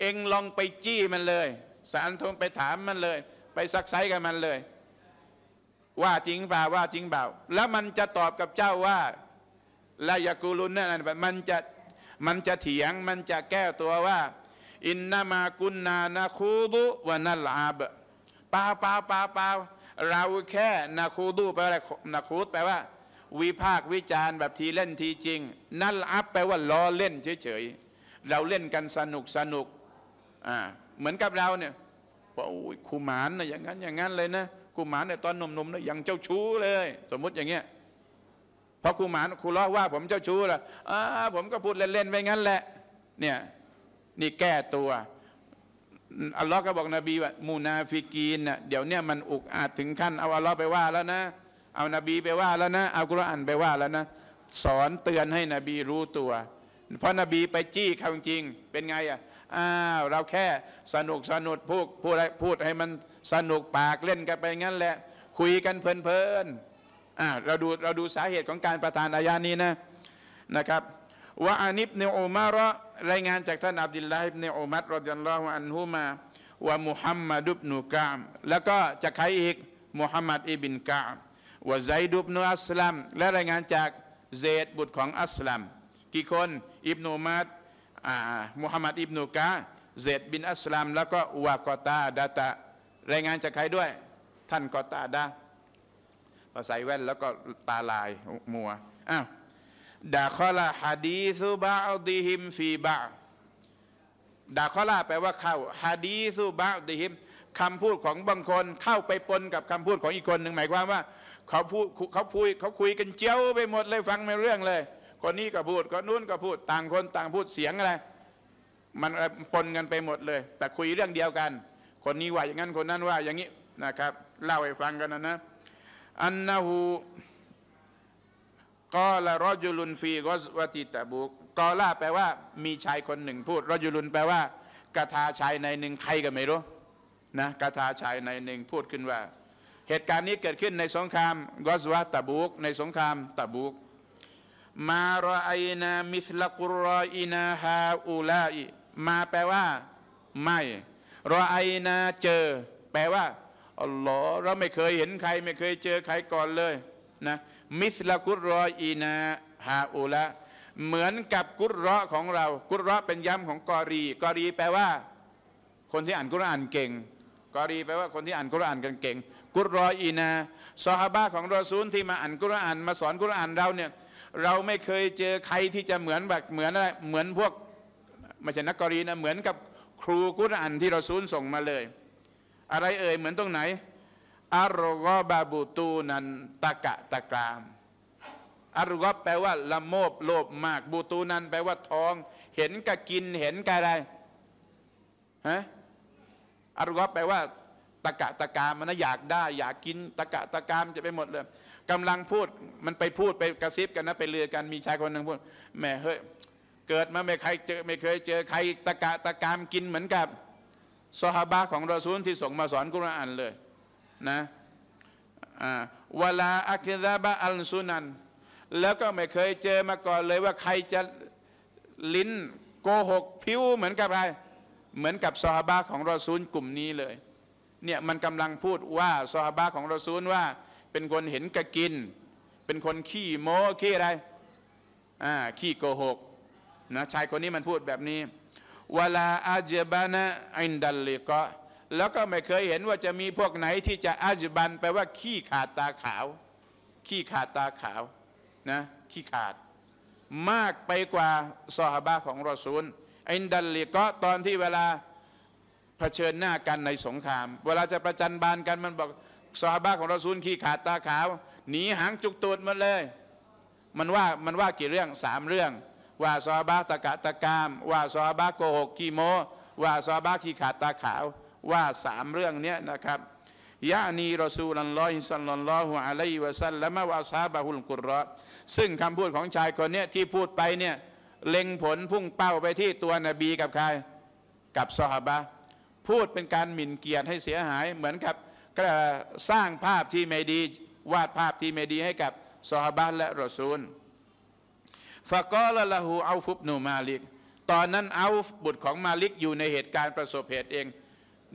[SPEAKER 1] เองลองไปจี้มันเลยสารทงไปถามมันเลยไปซักไซกับมันเลย ว่าจริงเปล่าว่าจริงเปล่า แล้วมันจะตอบกับเจ้าว่าลายกูลุนนั่นมันจะมันจะเถียงมันจะแก้ตัวว่า อินนามากุนนานาคูดุวันัลอาบเปล่าเปล่าเปล่าเปล่าเราแค่นาคูดูแปลว่านาคูดแปลว่า วิพากวิจารณ์แบบทีเล่นทีจริงนั่นอัพแปลว่าล้อเล่นเฉยๆเราเล่นกันสนุกสนุกอ่าเหมือนกับเราเนี่ยว่าโอ้ยคุมานนะอย่างนั้นอย่างนั้นเลยนะคุมานเนี่ยตอนหนุ่มๆนะยังเจ้าชู้เลย สมมุติอย่างเงี้ยพอคุมานคุล้อว่า ผมเจ้าชู้ละอ่าผมก็พูดเล่นๆไปงั้นแหละเนี่ยนี่แก้ตัวอัลลอฮ์ก็บอกนบีว่ามูนาฟิกีนน่ะเดี๋ยวเนี่ยมันอุกอาจถึงขั้นเอาอัลลอฮ์ไปว่าแล้วนะเอานบีไปว่าแล้วนะเอากุรอานไปว่าแล้วนะสอนเตือนให้นบีรู้ตัวเพราะนบีไปจี้เขาจริงเป็นไงอ่ะอ้าวเราแค่สนุกสนุกพูดพูดพูดให้มันสนุกปากเล่นกันไปงั้นแหละ คุยกันเพลินๆอ้าวเราดูเราดูสาเหตุของการประทานอาญานี้นะนะครับว่าอานิบเนอุมารรายงานจากท่านอับดุลลาฮิบเนอุมัดรอยันลอฮุอันฮุมาว่ามุฮัมมัดุบนูกามแล้วก็จะใครอีกมุฮัมมัดอิบินกามว่าไซดุบนุอัสลัมและรายงานจากเจดบุตรของอัสลัมกี่คนอิบนูมัดมุฮัมมัดอิบนุกะเซดบินอัสลามแล้วก็อวากอตาดาตะรายงานจากใครด้วย ท่านกอตาดาพอใส่แว่นแล้วก็ตาลายมัวอ้าวดาคอลาฮัดีซุบะอดีฮิมฟีบะดาคอลาแปลว่าเข้าฮัดีซุบะอดีฮิมคำพูดของบางคนเข้าไปปนกับคำพูดของอีกคนหนึ่งหมายความว่าเขาพูดเขาคุยเขาคุยกันเจียวไปหมดเลยฟังไม่เรื่องเลยคนนี้ก็พูดคนนู้นก็พูดต่างคนต่างพูดเสียงอะไรมันปนกันไปหมดเลย แต่คุยเรื่องเดียวกัน คนนี้ว่าอย่างนั้นคนนั้นว่าอย่างนี้นะครับ เล่าให้ฟังกันนะนะอันนะฮูกอลารอจุลุนฟีกอสวติตะบุกกอล่าแปลว่ามีชายคนหนึ่งพูดรอจุลุนแปลว่ากระทาชายในหนึ่งใครก็ไม่รู้นะกระทาชายในหนึ่งพูดขึ้นว่า เหตุการณ์นี้เกิดขึ้นในสงครามกอสวะตะบุกในสงคราม ตะบุกมารอไอนา มิสลกุรอีินาฮาอูลาอีมาแปลว่า ไม่ รอไอนาเจอ แปลว่าอัลลอฮ์เราไม่เคยเห็นใคร ไม่เคยเจอใครก่อนเลยนะ มิสลกุรอีนาฮาอูลาเหมือนกับกุรอของเรา กุรอเป็นย้ำของกอรี กอรีแปลว่า คนที่อ่านกุรอานเก่ง กอรีแปลว่าคนที่อ่านกุรอานกันเก่ง กุรออีนาซอฮาบะของรอซูลที่มาอ่านกุรอานมาสอนกุรอานเราเนี่ยเราไม่เคยเจอใครที่จะเหมือนแบบเหมือนอะไรเหมือนพวกไม่ใช่นักกรีนะเหมือนกับ ครูกุรอันที่เราซูลส่งมาเลย อะไรเอ่ยเหมือนตรงไหนอารุกบาบูตูนันตะกะตะกรามอารุกแปลว่าละโมบโลบมากบูตูนันแปลว่าท้อง เห็นกะกินเห็นกะอะไรฮะอารุกแปลว่า ตะกะตะกามมันนะอยากได้ อยากกิน ตะกะตะกามจะไปหมดเลยกำลังพูดมันไปพูดไปกระซิบกันนะไปเลือกันมีชายคนหนึ่งพูดแหมเฮ้ยเกิดมาไม่เคยเจอไม่เคยเจอใครตะกะตะกามกินเหมือนกับสหบาของรอซูลที่ส่งมาสอนกุรอานเลยนะเวลาอัคิดะบะอัลซุนันแล้วก็ไม่เคยเจอมาก่อนเลยว่าใครจะลิ้นโกหก ผิวเหมือนกับใครเหมือนกับสหบาของรอซูลกลุ่มนี้เลยเนี่ยมันกำลังพูดว่าสหบาของรอซูลว่าเป็นคนเห็นกะกิน เป็นคนขี้โม้ขี้อะไร อ่า ขี้โกหก นะ ชายคนนี้มันพูดแบบนี้วลาอาจบานะอินดัลลิกะแล้วก็ไม่เคยเห็นว่าจะมีพวกไหนที่จะอาจบันแปลว่าขี้ขาดตาขาว ขี้ขาดตาขาว นะ ขี้ขาด มากไปกว่าซอฮาบะของรอซูล อินดัลลิกะตอนที่เวลา เผชิญหน้ากันในสงคราม เวลาจะประจันบานกันมันบอกซอฮาบะของเราซูลขี้ขาดตาขาวหนีหางจุกตูดหมดเลย มันว่ามันว่ากี่เรื่องสามเรื่อง ว่าซอฮาบะตะกะตะกามว่าซอฮาบะโกหกขี้โมว่าซอฮาบะขี้ขาดตาขาวว่าสามเรื่องเนี้ยนะครับยะนีรอซูลันลอฮิสัลลัลลอฮุอะลัยวะสัลลัมวะซาบะฮุลกุรอซึ่งคำพูดของชายคนเนี้ยที่พูดไปเนี่ยเล็งผลพุ่งเป้าไปที่ตัวนบีกับใคร กับซอฮาบะพูดเป็นการหมิ่นเกียรติให้เสียหายเหมือนกับ็สร้างภาพที่ไม่ดีวาดภาพที่ไม่ดีให้กับสหบัตและรอซูล ฟะกอละละหูเอาฟุบนูมาลิก ตอนนั้นเอาบุตรของมาลิกอยู่ในเหตุการณ์ประสบเหตุเอง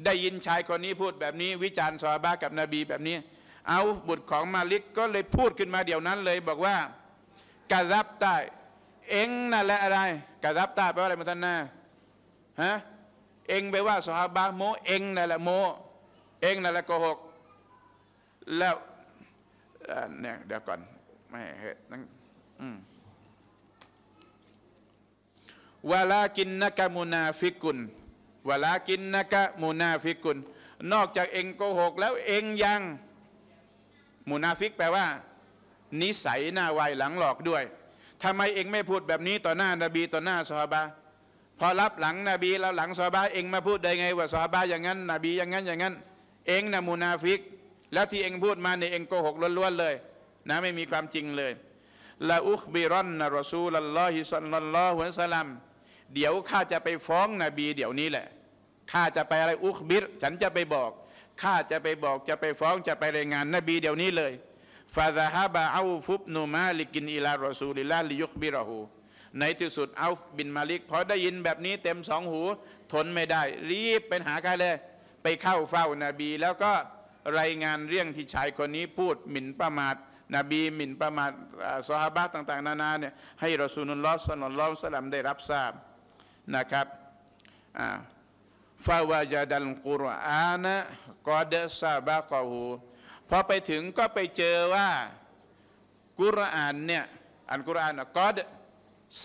[SPEAKER 1] ได้ยินชายคนนี้พูดแบบนี้ วิจารณ์สหบัตกับนบีแบบนี้ เอาบุตรของมาลิกก็เลยพูดขึ้นมาเดี๋ยวนั้นเลยบอกว่ากะรับใต้เองนั่นแหละอะไรกะรับใต้แปลว่าอะไรมาท่านนาฮะเองไปว่าสหบัตโมเองนั่นแหละโมเองนั่นแหละโกหก แล้วเนี่ยเดี๋ยวก่อน ไม่เห็นนั่งวลากินนักมูนาฟิกุลวลากินนักมูนาฟิกุลนอกจากเองโกหกแล้วเองยังมูนาฟิกแปลว่า นิสัยหน้าวายหลังหลอกด้วยทำไมเองไม่พูดแบบนี้ ต่อหน้า นาบีต่อหน้าสฮาบะพอรับหลังนบี แล้วหลังสฮาบะเองมาพูดได้ไงว่าสฮาบะอย่างนั้นนบีอย่างนั้นอย่างนั้นเองนะมูนาฟิกแล้วที่เองพูดมาในเองโกหกล้วนๆเลย นะไม่มีความจริงเลยละอุคบิรอนนะรอซูลลอฮิสันลลอฮุสลัมเดี๋ยวข้าจะไปฟ้องนบีเดี๋ยวนี้แหละข้าจะไปอะไรอุคบิรฉันจะไปบอกข้าจะไปบอกจะไปฟ้องจะไปรายงานนบีเดี๋ยวนี้เลยฟาซาฮาบะอูฟุบนูมาลิกินอิลารอซูลิลาลิยุคบิรอหูในที่สุดออฟบินมาลิกพอได้ยินแบบนี้เต็มสองหู ทนไม่ได้ รีบไปหาใครเลยไปเข้าเฝ้านาบีแล้วก็รายงานเรื่องที่ชายคนนี้พูดหมิ่นประมาทนบีหมิ่นประมาทสฮบาต่าง ๆนานาเนี่ยให้รอสูนุลลอฮ์สนลลอฮ์สลัมได้รับทราบนะครับฟาวาจัดัลกุรอานะกอดซาบะกอหูพอไปถึงก็ไปเจอว่ากุรอานเนี่ยอันกุรอานกอด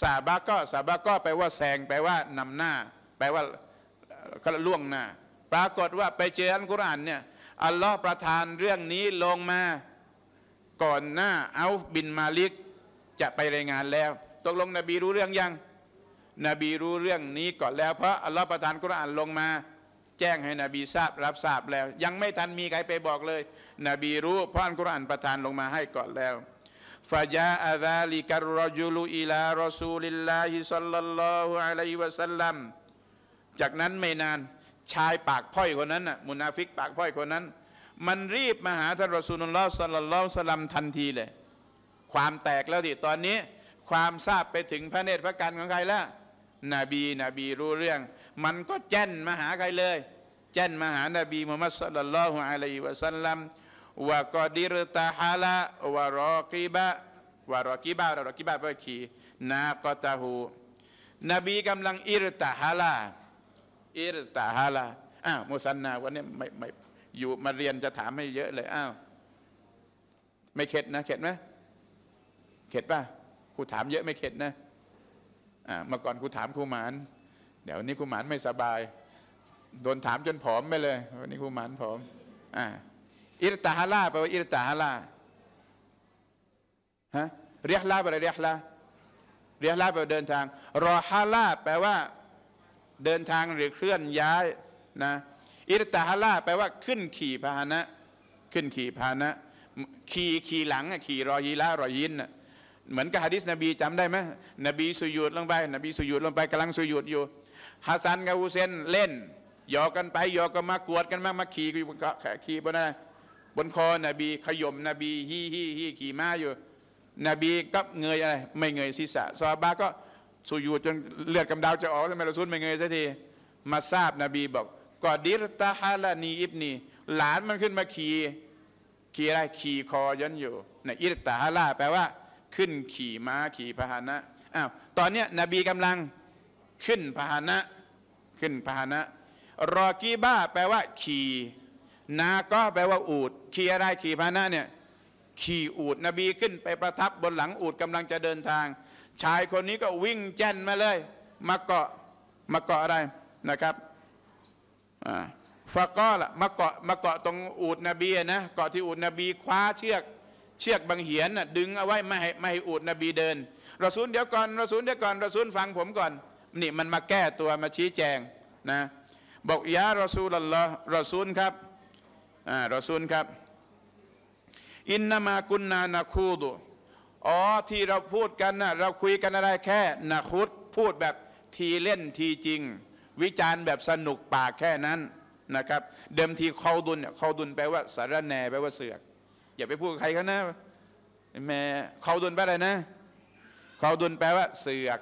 [SPEAKER 1] ซาบะก็ซาบะก็แปลว่าแซงแปลว่านำหน้าแปลว่าก็ล่วงหน้าปรากฏว่าไปเจออันกุรอานเนี่ยอัลลอฮ์ประทานเรื่องนี้ลงมา ก่อนหน้าเอาบินมาลิก จะไปรายงานแล้ว ตกลงนบีรู้เรื่องยัง นบีรู้เรื่องนี้ก่อนแล้วเพราะอัลลอฮ์ประทานกุรอานลงมา แจ้งให้นบีทราบรับทราบแล้ว ยังไม่ทันมีใครไปบอกเลย นบีรู้เพราะอัลกุรอานประทานลงมาให้ก่อนแล้วฟาจาอาซาลิการรจุลุอิลารอซูลิลลาฮิสัลลัลลอฮุอะลัยฮิวะสัลลัมจากนั้นไม่นานชายปากพ่อยคนนั้นน่ะมุนาฟิก ปากพ่อยคนนั้น มันรีบมาหาท่านรอสูลุลลอฮ์สัลลัลลอฮุสลัมทันทีเลย ความแตกแล้วดิตอนนี้ ความทราบไปถึงพระเนตรพระกันของใครละนบีนบีรู้เรื่อง มันก็แจ้นมาหาใครเลยแจ้นมาหานบีมุฮัมมัดสัลลัลลอฮุอะลัยฮิวะสัลลัมวะกอดิรตาฮาละวะรอกีบะวะรอกีบะรอกีบะไปขี่นากอตาหูนบีกำลังอิรตาฮาลาอิรตาฮาลา อ้าวมุสันนา วันนี้ไม่ไม่ อยู่มาเรียนจะถามให้เยอะเลย อ้าว ไม่เข็ดนะ เข็ดไหมเข็ดป่ะครูถามเยอะไม่เข็ดนะ อ่า เมื่อก่อนครูถามครูหมานเดี๋ยวนี้ครูหมานไม่สบาย โดนถามจนผอมไปเลย วันนี้ครูหมานผอมอ่า อิรตาฮาลาแปลว่าอิรตาฮาลา ฮะเรียกลาแปลว่าเรียกลาเรียกลาแปลว่าเดินทาง รอฮาลาแปลว่าเดินทางหรือเคลื่อนย้ายนะ อิรตาฮลาแปลว่าขึ้นขี่พาหนะขึ้นขี่พาหนะขี่ขี่หลังขี่รอยีละ รอยินเหมือนกับฮะดิษนบี จำได้ไหมนบีสุยุดลงไป นบีสุยุดลงไปกำลังสุยุดอยู่ฮัสซันกับอูเซนเล่น หยอกกันไป หยอกกันมา กวดกันมากมาขี่บนแขขี่บนนะบนคอนบีขยมนบีฮี่ฮีฮีขี่ม้าอยู่นบีก็เงยอะไร ไม่เงยศีรษะซอบาก็สู้อยู่จนเลือดกำดาวจะออกทำไมเราซุนไม่เงยสักทีมาทราบนบีบอกกอดิรตาฮาลานีอิบนีหลานมันขึ้นมาขี่ขี่อะไรขี่คอยันอยู่นะอิรตาฮาลาแปลว่า ขึ้นขี่ม้าขี่พาหนะอ้าวตอนเนี้ยนบีกำลัง ขึ้นพาหนะขึ้นพาหนะ รอกีบ้าแปลว่า ขี่นาก็แปลว่า อูดขี่อะไรขี่พาหนะเนี่ยขี่อูดนบีขึ้นไปประทับบนหลัง อูดกำลังจะเดินทางชายคนนี้ก็วิ่งแจ้นมาเลยมาเกาะมาเกาะอะไรนะครับฟะก้อละมาเกาะมาเกาะตรงอูดนบีนะเกาะที่อูดนบีคว้าเชือกเชือกบางเหียนนะดึงเอาไว้ไม่ให้ไม่ให้อูดนบีเดินรอซูลเดี๋ยวก่อนรอซูลเดี๋ยวก่อนรอซูลฟัง ผมก่อน นี่ มันมาแก้ตัวมาชี้แจงนะบอกยารอซูลละรอซูลครับอ่ารอซูลครับ อินนามากุนนานาคูดูอ๋อที่เราพูดกันนะ่ะเราคุยกันอะไรแค่นะคุดพูดแบบ ทีเล่นทีจริง วิจารณ์แบบสนุกปากแค่นั้นนะครับ เดิมทีเขาดุลเขาดุลแปลว่าสารแนแปลว่าเสือก อย่าไปพูดใครเขานะแม่เขาดุลแปลอะไรนะเขาดุลแปลว่าเสือก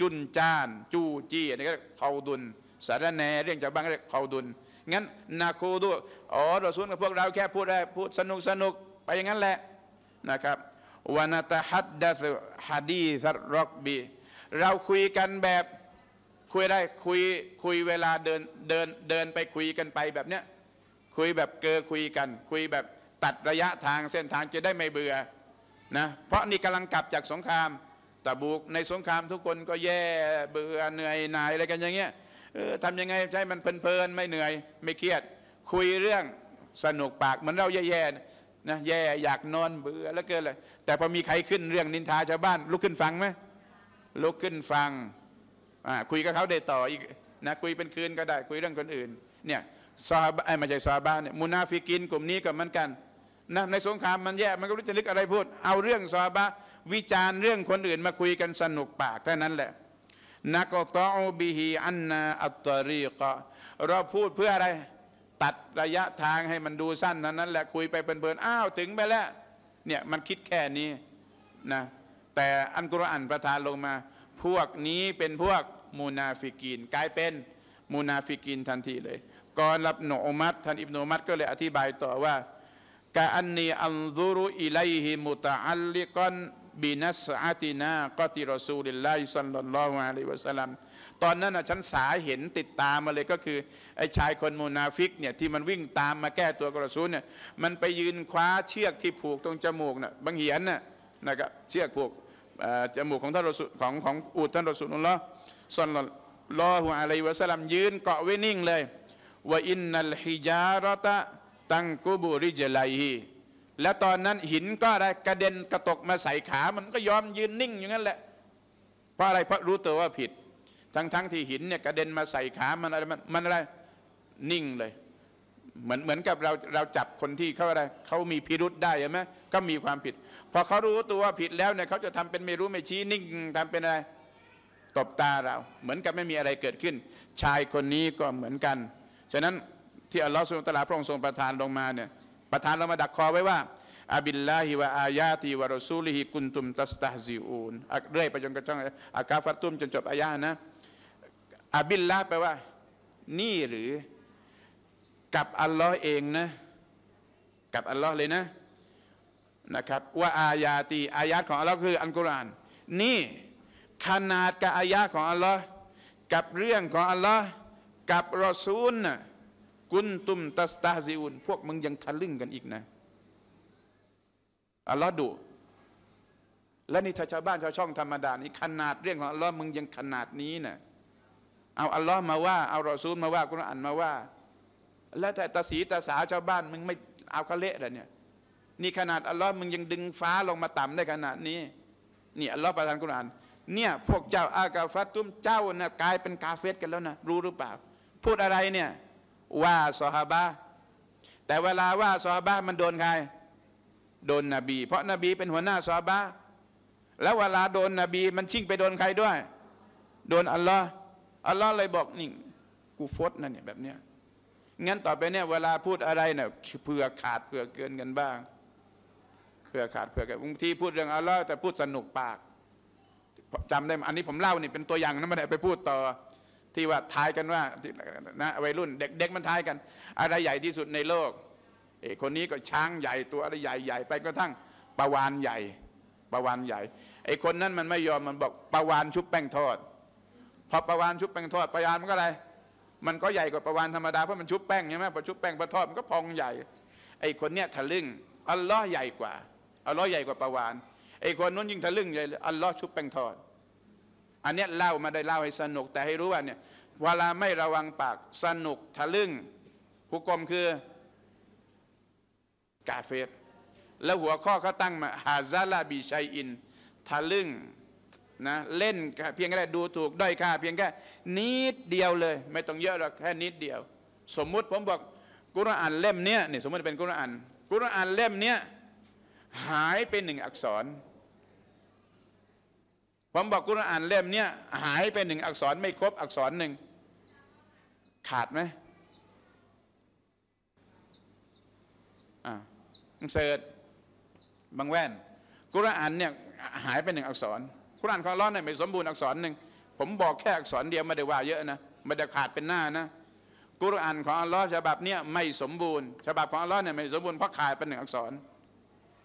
[SPEAKER 1] จุนจ้าน จู้จี้อันนี้ก็เขาดุลสารแนเรื่องชาวบ้านก็เรียกเขาดุลงั้นนาคูดูอ๋อ เราสุนกับพวกเราแค่พูดได้พูดสนุกสนุกไปอย่างนั้นแหละนะครับวานาะฮัดดัสฮัดดีสัตรอกบีเราคุยกันแบบคุยได้คุยคุยเวลาเดินเดินเดินไปคุยกันไปแบบเนี้ยคุยแบบเกอคุยกัน คุยแบบตัดระยะทางเส้นทางจะได้ไม่เบื่อนะเพราะนี่กำลังกลับจากสงคราม ตะบุกในสงครามทุกคนก็แย่เบื่อเหนื่อยหน่ายอะไรกันอย่างเงี้ยเออทำยังไงใช้มันเพลินๆไม่เหนื่อย ไม่เครียด คุยเรื่องสนุกปากเหมือนเราแย่ๆนะแย่อยากนอนเบื่อแล้วเกินเลย แต่พอมีใครขึ้นเรื่องนินทาชาวบ้าน ลุกขึ้นฟังไหมลุกขึ้นฟังคุยกับเขาได้ต่ออีกนะคุยเป็นคืนก็ได้ คุยเรื่องคนอื่นเนี่ยซาบไอ้มาจากซาบาเนี่ยมุนาฟิกินกลุ่มนี้กับมันกันนะในสงครามมันแย่มันก็รู้จะลึกอะไรพูด เอาเรื่องซาบะวิจารณ์เรื่องคนอื่น มาคุยกันสนุกปากเท่านั้นแหละนักตอบิฮีอันนาอัตตรีกะเราพูดเพื่ออะไรตัดระยะทางให้มันดูสั้นนั้นนั้นแหละคุยไปเพลินๆ อ้าวถึงไปแล้ว เนี่ยมันคิดแค่นี้นะแต่อันกุรอานประทานลงมา พวกนี้เป็นพวกมูนาฟิกีน กลายเป็นมูนาฟิกีนทันทีเลยก่อนรับหนอมัดท่านอิบนุมัดก็เลยอธิบายต่อว่ากาอันนีอันซุรุอิไลฮิมุตะอัลลิกอนบินัสอาตินากติรอซูลิลลาฮิสัลลัลลอฮุอะลัยวะสัลลัมตอนนั้นนะฉันสาเห็นติดตามมาเลยก็คือไอ้ชายคนมูนาฟิกเนี่ยที่มันวิ่งตามมาแก้ตัวกระสุนเนี่ยมันไปยืนคว้าเชือกที่ผูกตรงจมูกน่ะบางเหียนน่ะนะครับเชือกผูกจมูกของท่านรสุของของอูดท่านรสุนุลละสอนลอหัวอะไรวะสลัมยืนเกาะไว้นิ่งเลย ว่าอินนัลฮิยารตะตังกุบุริเจไลฮีและตอนนั้นหินก็อะไรกระเด็นกระตกมาใส่ขามันก็ยอมยืนนิ่งอย่างนั้นแหละเพราะอะไรเพราะรู้ตัวว่าผิด ทั้งๆทที่หินเนี่ยกระเด็นมาใส่ขามันอะไร มันอะไรนิ่งเลย เหมือนเหมือนกับเราเราจับคนที่เขาอะไรเขามีพิรุษได้ใช่ไหมก็มีความผิด พอเขารู้ตัวว่าผิดแล้วเนี่ยเขาจะทำเป็นไม่รู้ไม่ชี้นิ่ง ทำเป็นอะไรตบตาเรา เหมือนกับไม่มีอะไรเกิดขึ้น ชายคนนี้ก็เหมือนกันฉะนั้นที่อัลลอฮฺสุลตาลาพระองค์ทรงประทานลงมาเนี่ย ประทานเรามาดักคอไว้ว่าอับิลลาฮิวะอายาติวะรอซูลิฮิกุนตุมตัสตาซิอูนเรื่อยไปจนกระทั่งอากาฟัตุมจนจบอายานะอับิลลาแปลว่า นี่หรือกับอัลลอฮ์เองนะกับอัลลอฮ์เลยนะนะครับ ว่าอายาตีอายาของอัลลอฮ์คืออัลกุรอานนี่ขนาดกับอายาของอัลลอฮ์กับเรื่องของอัลลอฮ์กับรอซูลนะกุนตุมตัสตาซิอุนพวกมึงยังทะลึ่งกันอีกนะอัลลอฮ์ดุและนี่ชาวบ้านชาวช่องธรรมดานี่ขนาดเรื่องของอัลลอฮ์มึงยังขนาดนี้นะเอาอัลลอฮ์มาว่าเอารอซูลมาว่ากุรอานมาว่าแล้วแต่ตาสีตาสาชาวบ้านมึงไม่เอาเขาเละเลยเนี่ยนี่ขนาดอัลลอฮ์มึงยังดึงฟ้าลงมาต่ำได้ขนาดนี้นี่อัลลอฮ์ประทานกุรอานเนี่ยพวกเจ้าอากาฟัตตุมเจ้านะกลายเป็นกาเฟตกันแล้วนะรู้หรือเปล่า พูดอะไรเนี่ยว่าซอฮาบะแต่เวลาว่าซอฮาบะมันโดนใครโดนนบี เพราะนบีเป็นหัวหน้าซอฮาบะแล้วเวลาโดนนบีมันชิ่งไปโดนใครด้วย โดนอัลลอฮ์อัลลอฮ์เลยบอกนี่กูฟดนะเนี่ยแบบเนี้ยงั้นต่อไปเนี่ยเวลาพูดอะไรเนี่ยเผื่อขาดเผื่อเกินกันบ้างเผื่อขาดเผื่อเกินบางทีพูดเรื่องอะไรแต่พูดสนุกปากจำได้อันนี้ผมเล่านี่เป็นตัวอย่างนะไม่ได้ไปพูดต่อที่ว่าทายกันว่านะวัยรุ่นเด็กๆมันทายกัน อะไรใหญ่ที่สุดในโลกเอคนนี้ก็ช้างใหญ่ตัวอะไรใหญ่ใหญ่ไปก็ทั้งปะวานใหญ่ปะวานใหญ่ไอคนนั้นมันไม่ยอมมันบอกประวานชุบแป้งทอด พอประวานชุบแป้งทอดประวานมันก็อะไรมันก็ใหญ่กว่าประวานธรรมดาเพราะมันชุบแป้งใช่ไหมพอชุบแป้งพอทอดมันก็พองใหญ่ไอ้คนเนี้ยทะลึ่งอัลลอฮ์ใหญ่กว่าอัลลอฮ์ใหญ่กว่าประวานไอ้คนนู้นยิ่งทะลึ่งใหญ่อัลลอฮ์ชุบแป้งทอดอันเนี้ยเล่ามาได้เล่าให้สนุกแต่ให้รู้ว่าเนี่ยเวลาไม่ระวังปากสนุกทะลึ่งผูกกลมคือกาเฟตแล้วหัวข้อเขาตั้งมาฮาซาลาบีชัยอินทะลึ่งนะเล่นเพียงแค่ดูถูกด้อยค่าเพียงแค่นิดเดียวเลย ไม่ต้องเยอะหรอกแค่นิดเดียว สมมุติผมบอกกุรอานเล่มเนี้ยนี่สมมติเป็นกุรอาน กุรอานเล่มเนี้ยหายไปหนึ่งอักษร ผมบอกกุรอานเล่มเนี้ยหายไปหนึ่งอักษรไม่ครบอักษรหนึ่งขาดไหมอ่าเสิร์ตบางแว่น กุรอานเนี่ยหายไปหนึ่งอักษรกุรอานของร้อนเนี่ยไม่สมบูรณ์อักษรหนึ่งผมบอกแค่อักษรเดียวไม่ได้ว่าเยอะนะไม่ได้ขาดเป็นหน้านะ กุรอานของอัลลอฮ์ฉบับเนี้ยไม่สมบูรณ์ ฉบับของอัลลอฮ์เนี่ยไม่สมบูรณ์เพราะขาดเป็นหนึ่งอักษร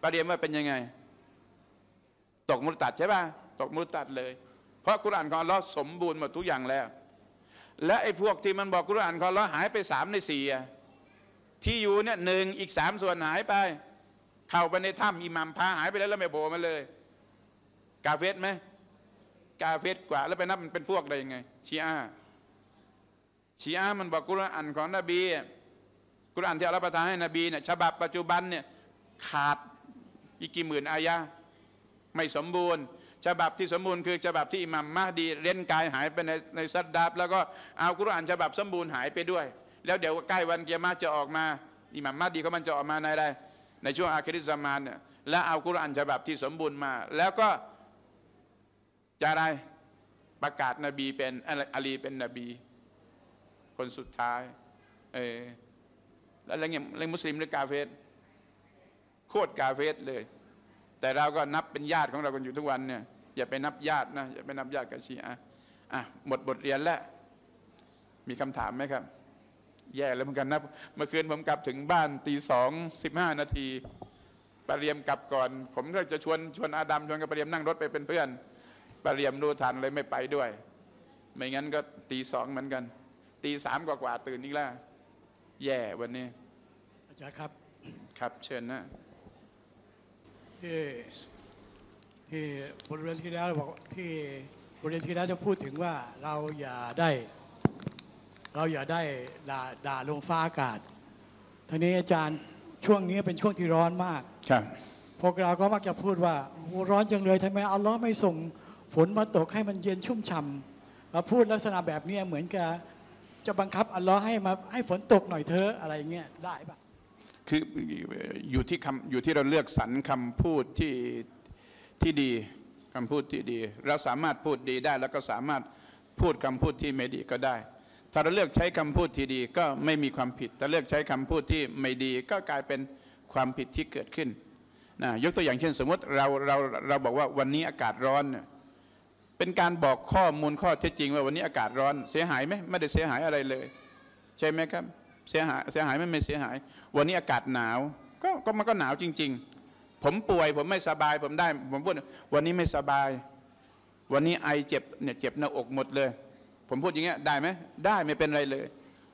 [SPEAKER 1] ประเดี๋ยว่าเป็นยังไง ตกมุตัดใช่ป่ะตกมุตัดเลย เพราะกุรอานของอัลลอฮ์สมบูรณ์หมดทุกอย่างแล้ว และไอ้พวกที่มันบอกกุรอานของอัลลอฮ์หายไปสามในสี่ที่อยู่เนี่ยหนึ่งอีกสามส่วนหายไป เข้าไปในถ้ำอิหมัมพาหายไปแล้วแล้วไม่โผล่มาเลย กาเฟสไหมกาเฟตกว่าแล้วไปนับมันเป็นพวกได้ยังไงชีอาชีอามันบอกกุรอานของนบี กุรอานที่อัลลอฮประทานให้นบีเนี่ยฉบับปัจจุบันเนี่ยขาดอีกกี่หมื่นอายะไม่สมบูรณ์ ฉบับที่สมบูรณ์คือ ฉบับที่อิหมัมมาดีเล่นกายหายไปในในซัดดับ แล้วก็เอากุรอานฉบับสมบูรณ์หายไปด้วย แล้วเดี๋ยวใกล้วันเกียรมาจะออกมาอิหมัมมาดีเขามันจะออกมาในอะไรในช่วงอาคิริสมานเนี่ยและเอากุรอานฉบับที่สมบูรณ์มา แล้วก็จะอะไรประกาศนบีเป็นอาลีเป็นนบี คนสุดท้ายเออแล้วอรไรเงเรื่อมุสลิมหรือกาเฟสโคตรกาเฟสเลย แต่เราก็นับเป็นญาติของเรากันอยู่ทุกวันเนี่ยอย่าไปนับญาตินะอย่าไปนับญาติกับชีอะอ่ะหมดบทเรียนแล้ว มีคำถามไหมครับ แย่แล้วเหมือนกันนะ เมื่อคืนผมกลับถึงบ้านตีสองสิบห้านาทีปรเรียมกลับก่อน ผมก็จะชวนชวนอาดัมชวนกับปรเรียมนั่งรถไปเป็นเพื่อนปรเรียมรู้ทันเลยไม่ไปด้วย ไม่งั้นก็ตีสองเหมือนกันตีสามกว่าตื่นอีกแล้วแย่วันนี้อาจารย์ครับครับเชิญนะที่ที่บทเ
[SPEAKER 2] รียนที่แล้วบอกที่บทเรียนที่แล้วจะพูดถึงว่าเราอย่าได้ เราอย่าได้ด่าด่าลงฟ้าอากาศทีนี้อาจารย์ช่วงนี้เป็นช่วงที่ร้อนมาก ครับ พวกเราก็มักจะพูดว่าร้อนจังเลยทำไมอัลลอฮ์ไม่ส่งฝนมาตกให้มันเย็นชุ่มฉ่ำมาพูดลักษณะแบบนี้เหมือนกับจะบังคับอัลลอฮ์ให้มาให้ฝนตกหน่อยเธออะไรเงี้ยได้ปะ
[SPEAKER 1] คืออยู่ที่คำอยู่ที่เราเลือกสรรคำพูดที่ที่ดีคำพูดที่ดี เราสามารถพูดดีได้ แล้วก็สามารถพูดคำพูดที่ไม่ดีก็ได้ ถ้าเราเลือกใช้คำพูดที่ดีก็ไม่มีความผิดถ้าเลือกใช้คำพูดที่ไม่ดี ก็กลายเป็นความผิดที่เกิดขึ้นนะยกตัวอย่างเช่น สมมติเราเราเราบอกว่าวันนี้อากาศร้อนเนี่ยเป็นการบอกข้อมูลข้อเท็จจริงว่าวันนี้อากาศร้อน เสียหายไหมไม่ได้เสียหายอะไรเลย ใช่ไหมครับ เสียหายเสียหายไม่ไม่เสียหาย วันนี้อากาศหนาว ก็ก็มันก็หนาวจริง ๆ ผมป่วย ผมไม่สบาย ผมได้ผมพูดวันนี้ไม่สบาย วันนี้ไอเจ็บเนี่ยเจ็บหน้าอกหมดเลย ผมพูดอย่างเงี้ยได้ไหมได้ไม่เป็นไรเลย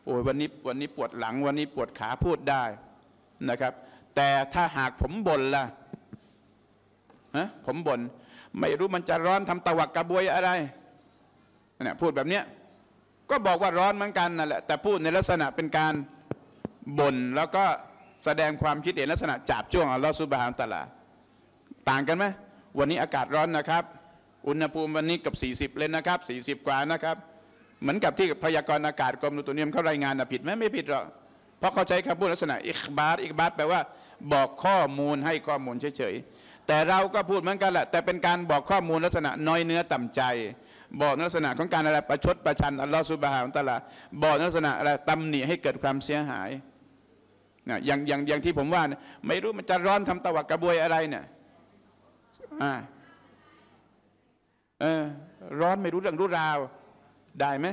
[SPEAKER 1] โอ้ยวันนี้วันนี้ปวดหลัง วันนี้ปวดขาพูดได้นะครับ แต่ถ้าหากผมบ่นล่ะฮะผมบ่นไม่รู้มันจะร้อนทำตะวักกระบวยอะไร เนี่ยพูดแบบเนี้ยก็บอกว่าร้อนเหมือนกันนั่นแหละแต่พูดในลักษณะเป็นการบ่นแล้วก็แสดงความคิดเห็นลักษณะจับจ้วงอัลลอฮฺสุบฮานตะลาต่างกันไหมวันนี้อากาศร้อนนะครับ อุณหภูมิวันนี้กับ 40 เลยนะครับ 40 กว่านะครับ เหมือนกับที่พยากรณ์อากาศ กรมอุตุนิยมเขารายงานนะผิดไหมไม่ผิดหรอกเพราะเขาใช้คำพูดลักษณะอิกบาร์อิกบาร์แปลว่า บอกข้อมูลให้ข้อมูลเฉยๆแต่เราก็พูดเหมือนกันแหละแต่เป็นการบอกข้อมูลลักษณะน้อยเนื้อต่ำใจ บอกลักษณะของการอะไรประชดประชันอัลลอฮฺสุบฮานตะลาบอกลักษณะอะไรตำหนิให้เกิดความเสียหายนะอย่างอย่างอย่างที่ผมว่านะไม่รู้มันจะร้อนทำตะวักกระบวยอะไรเนะี่ยอ่าเออ ร้อนไม่รู้เรื่องรู้ราวได้ไหม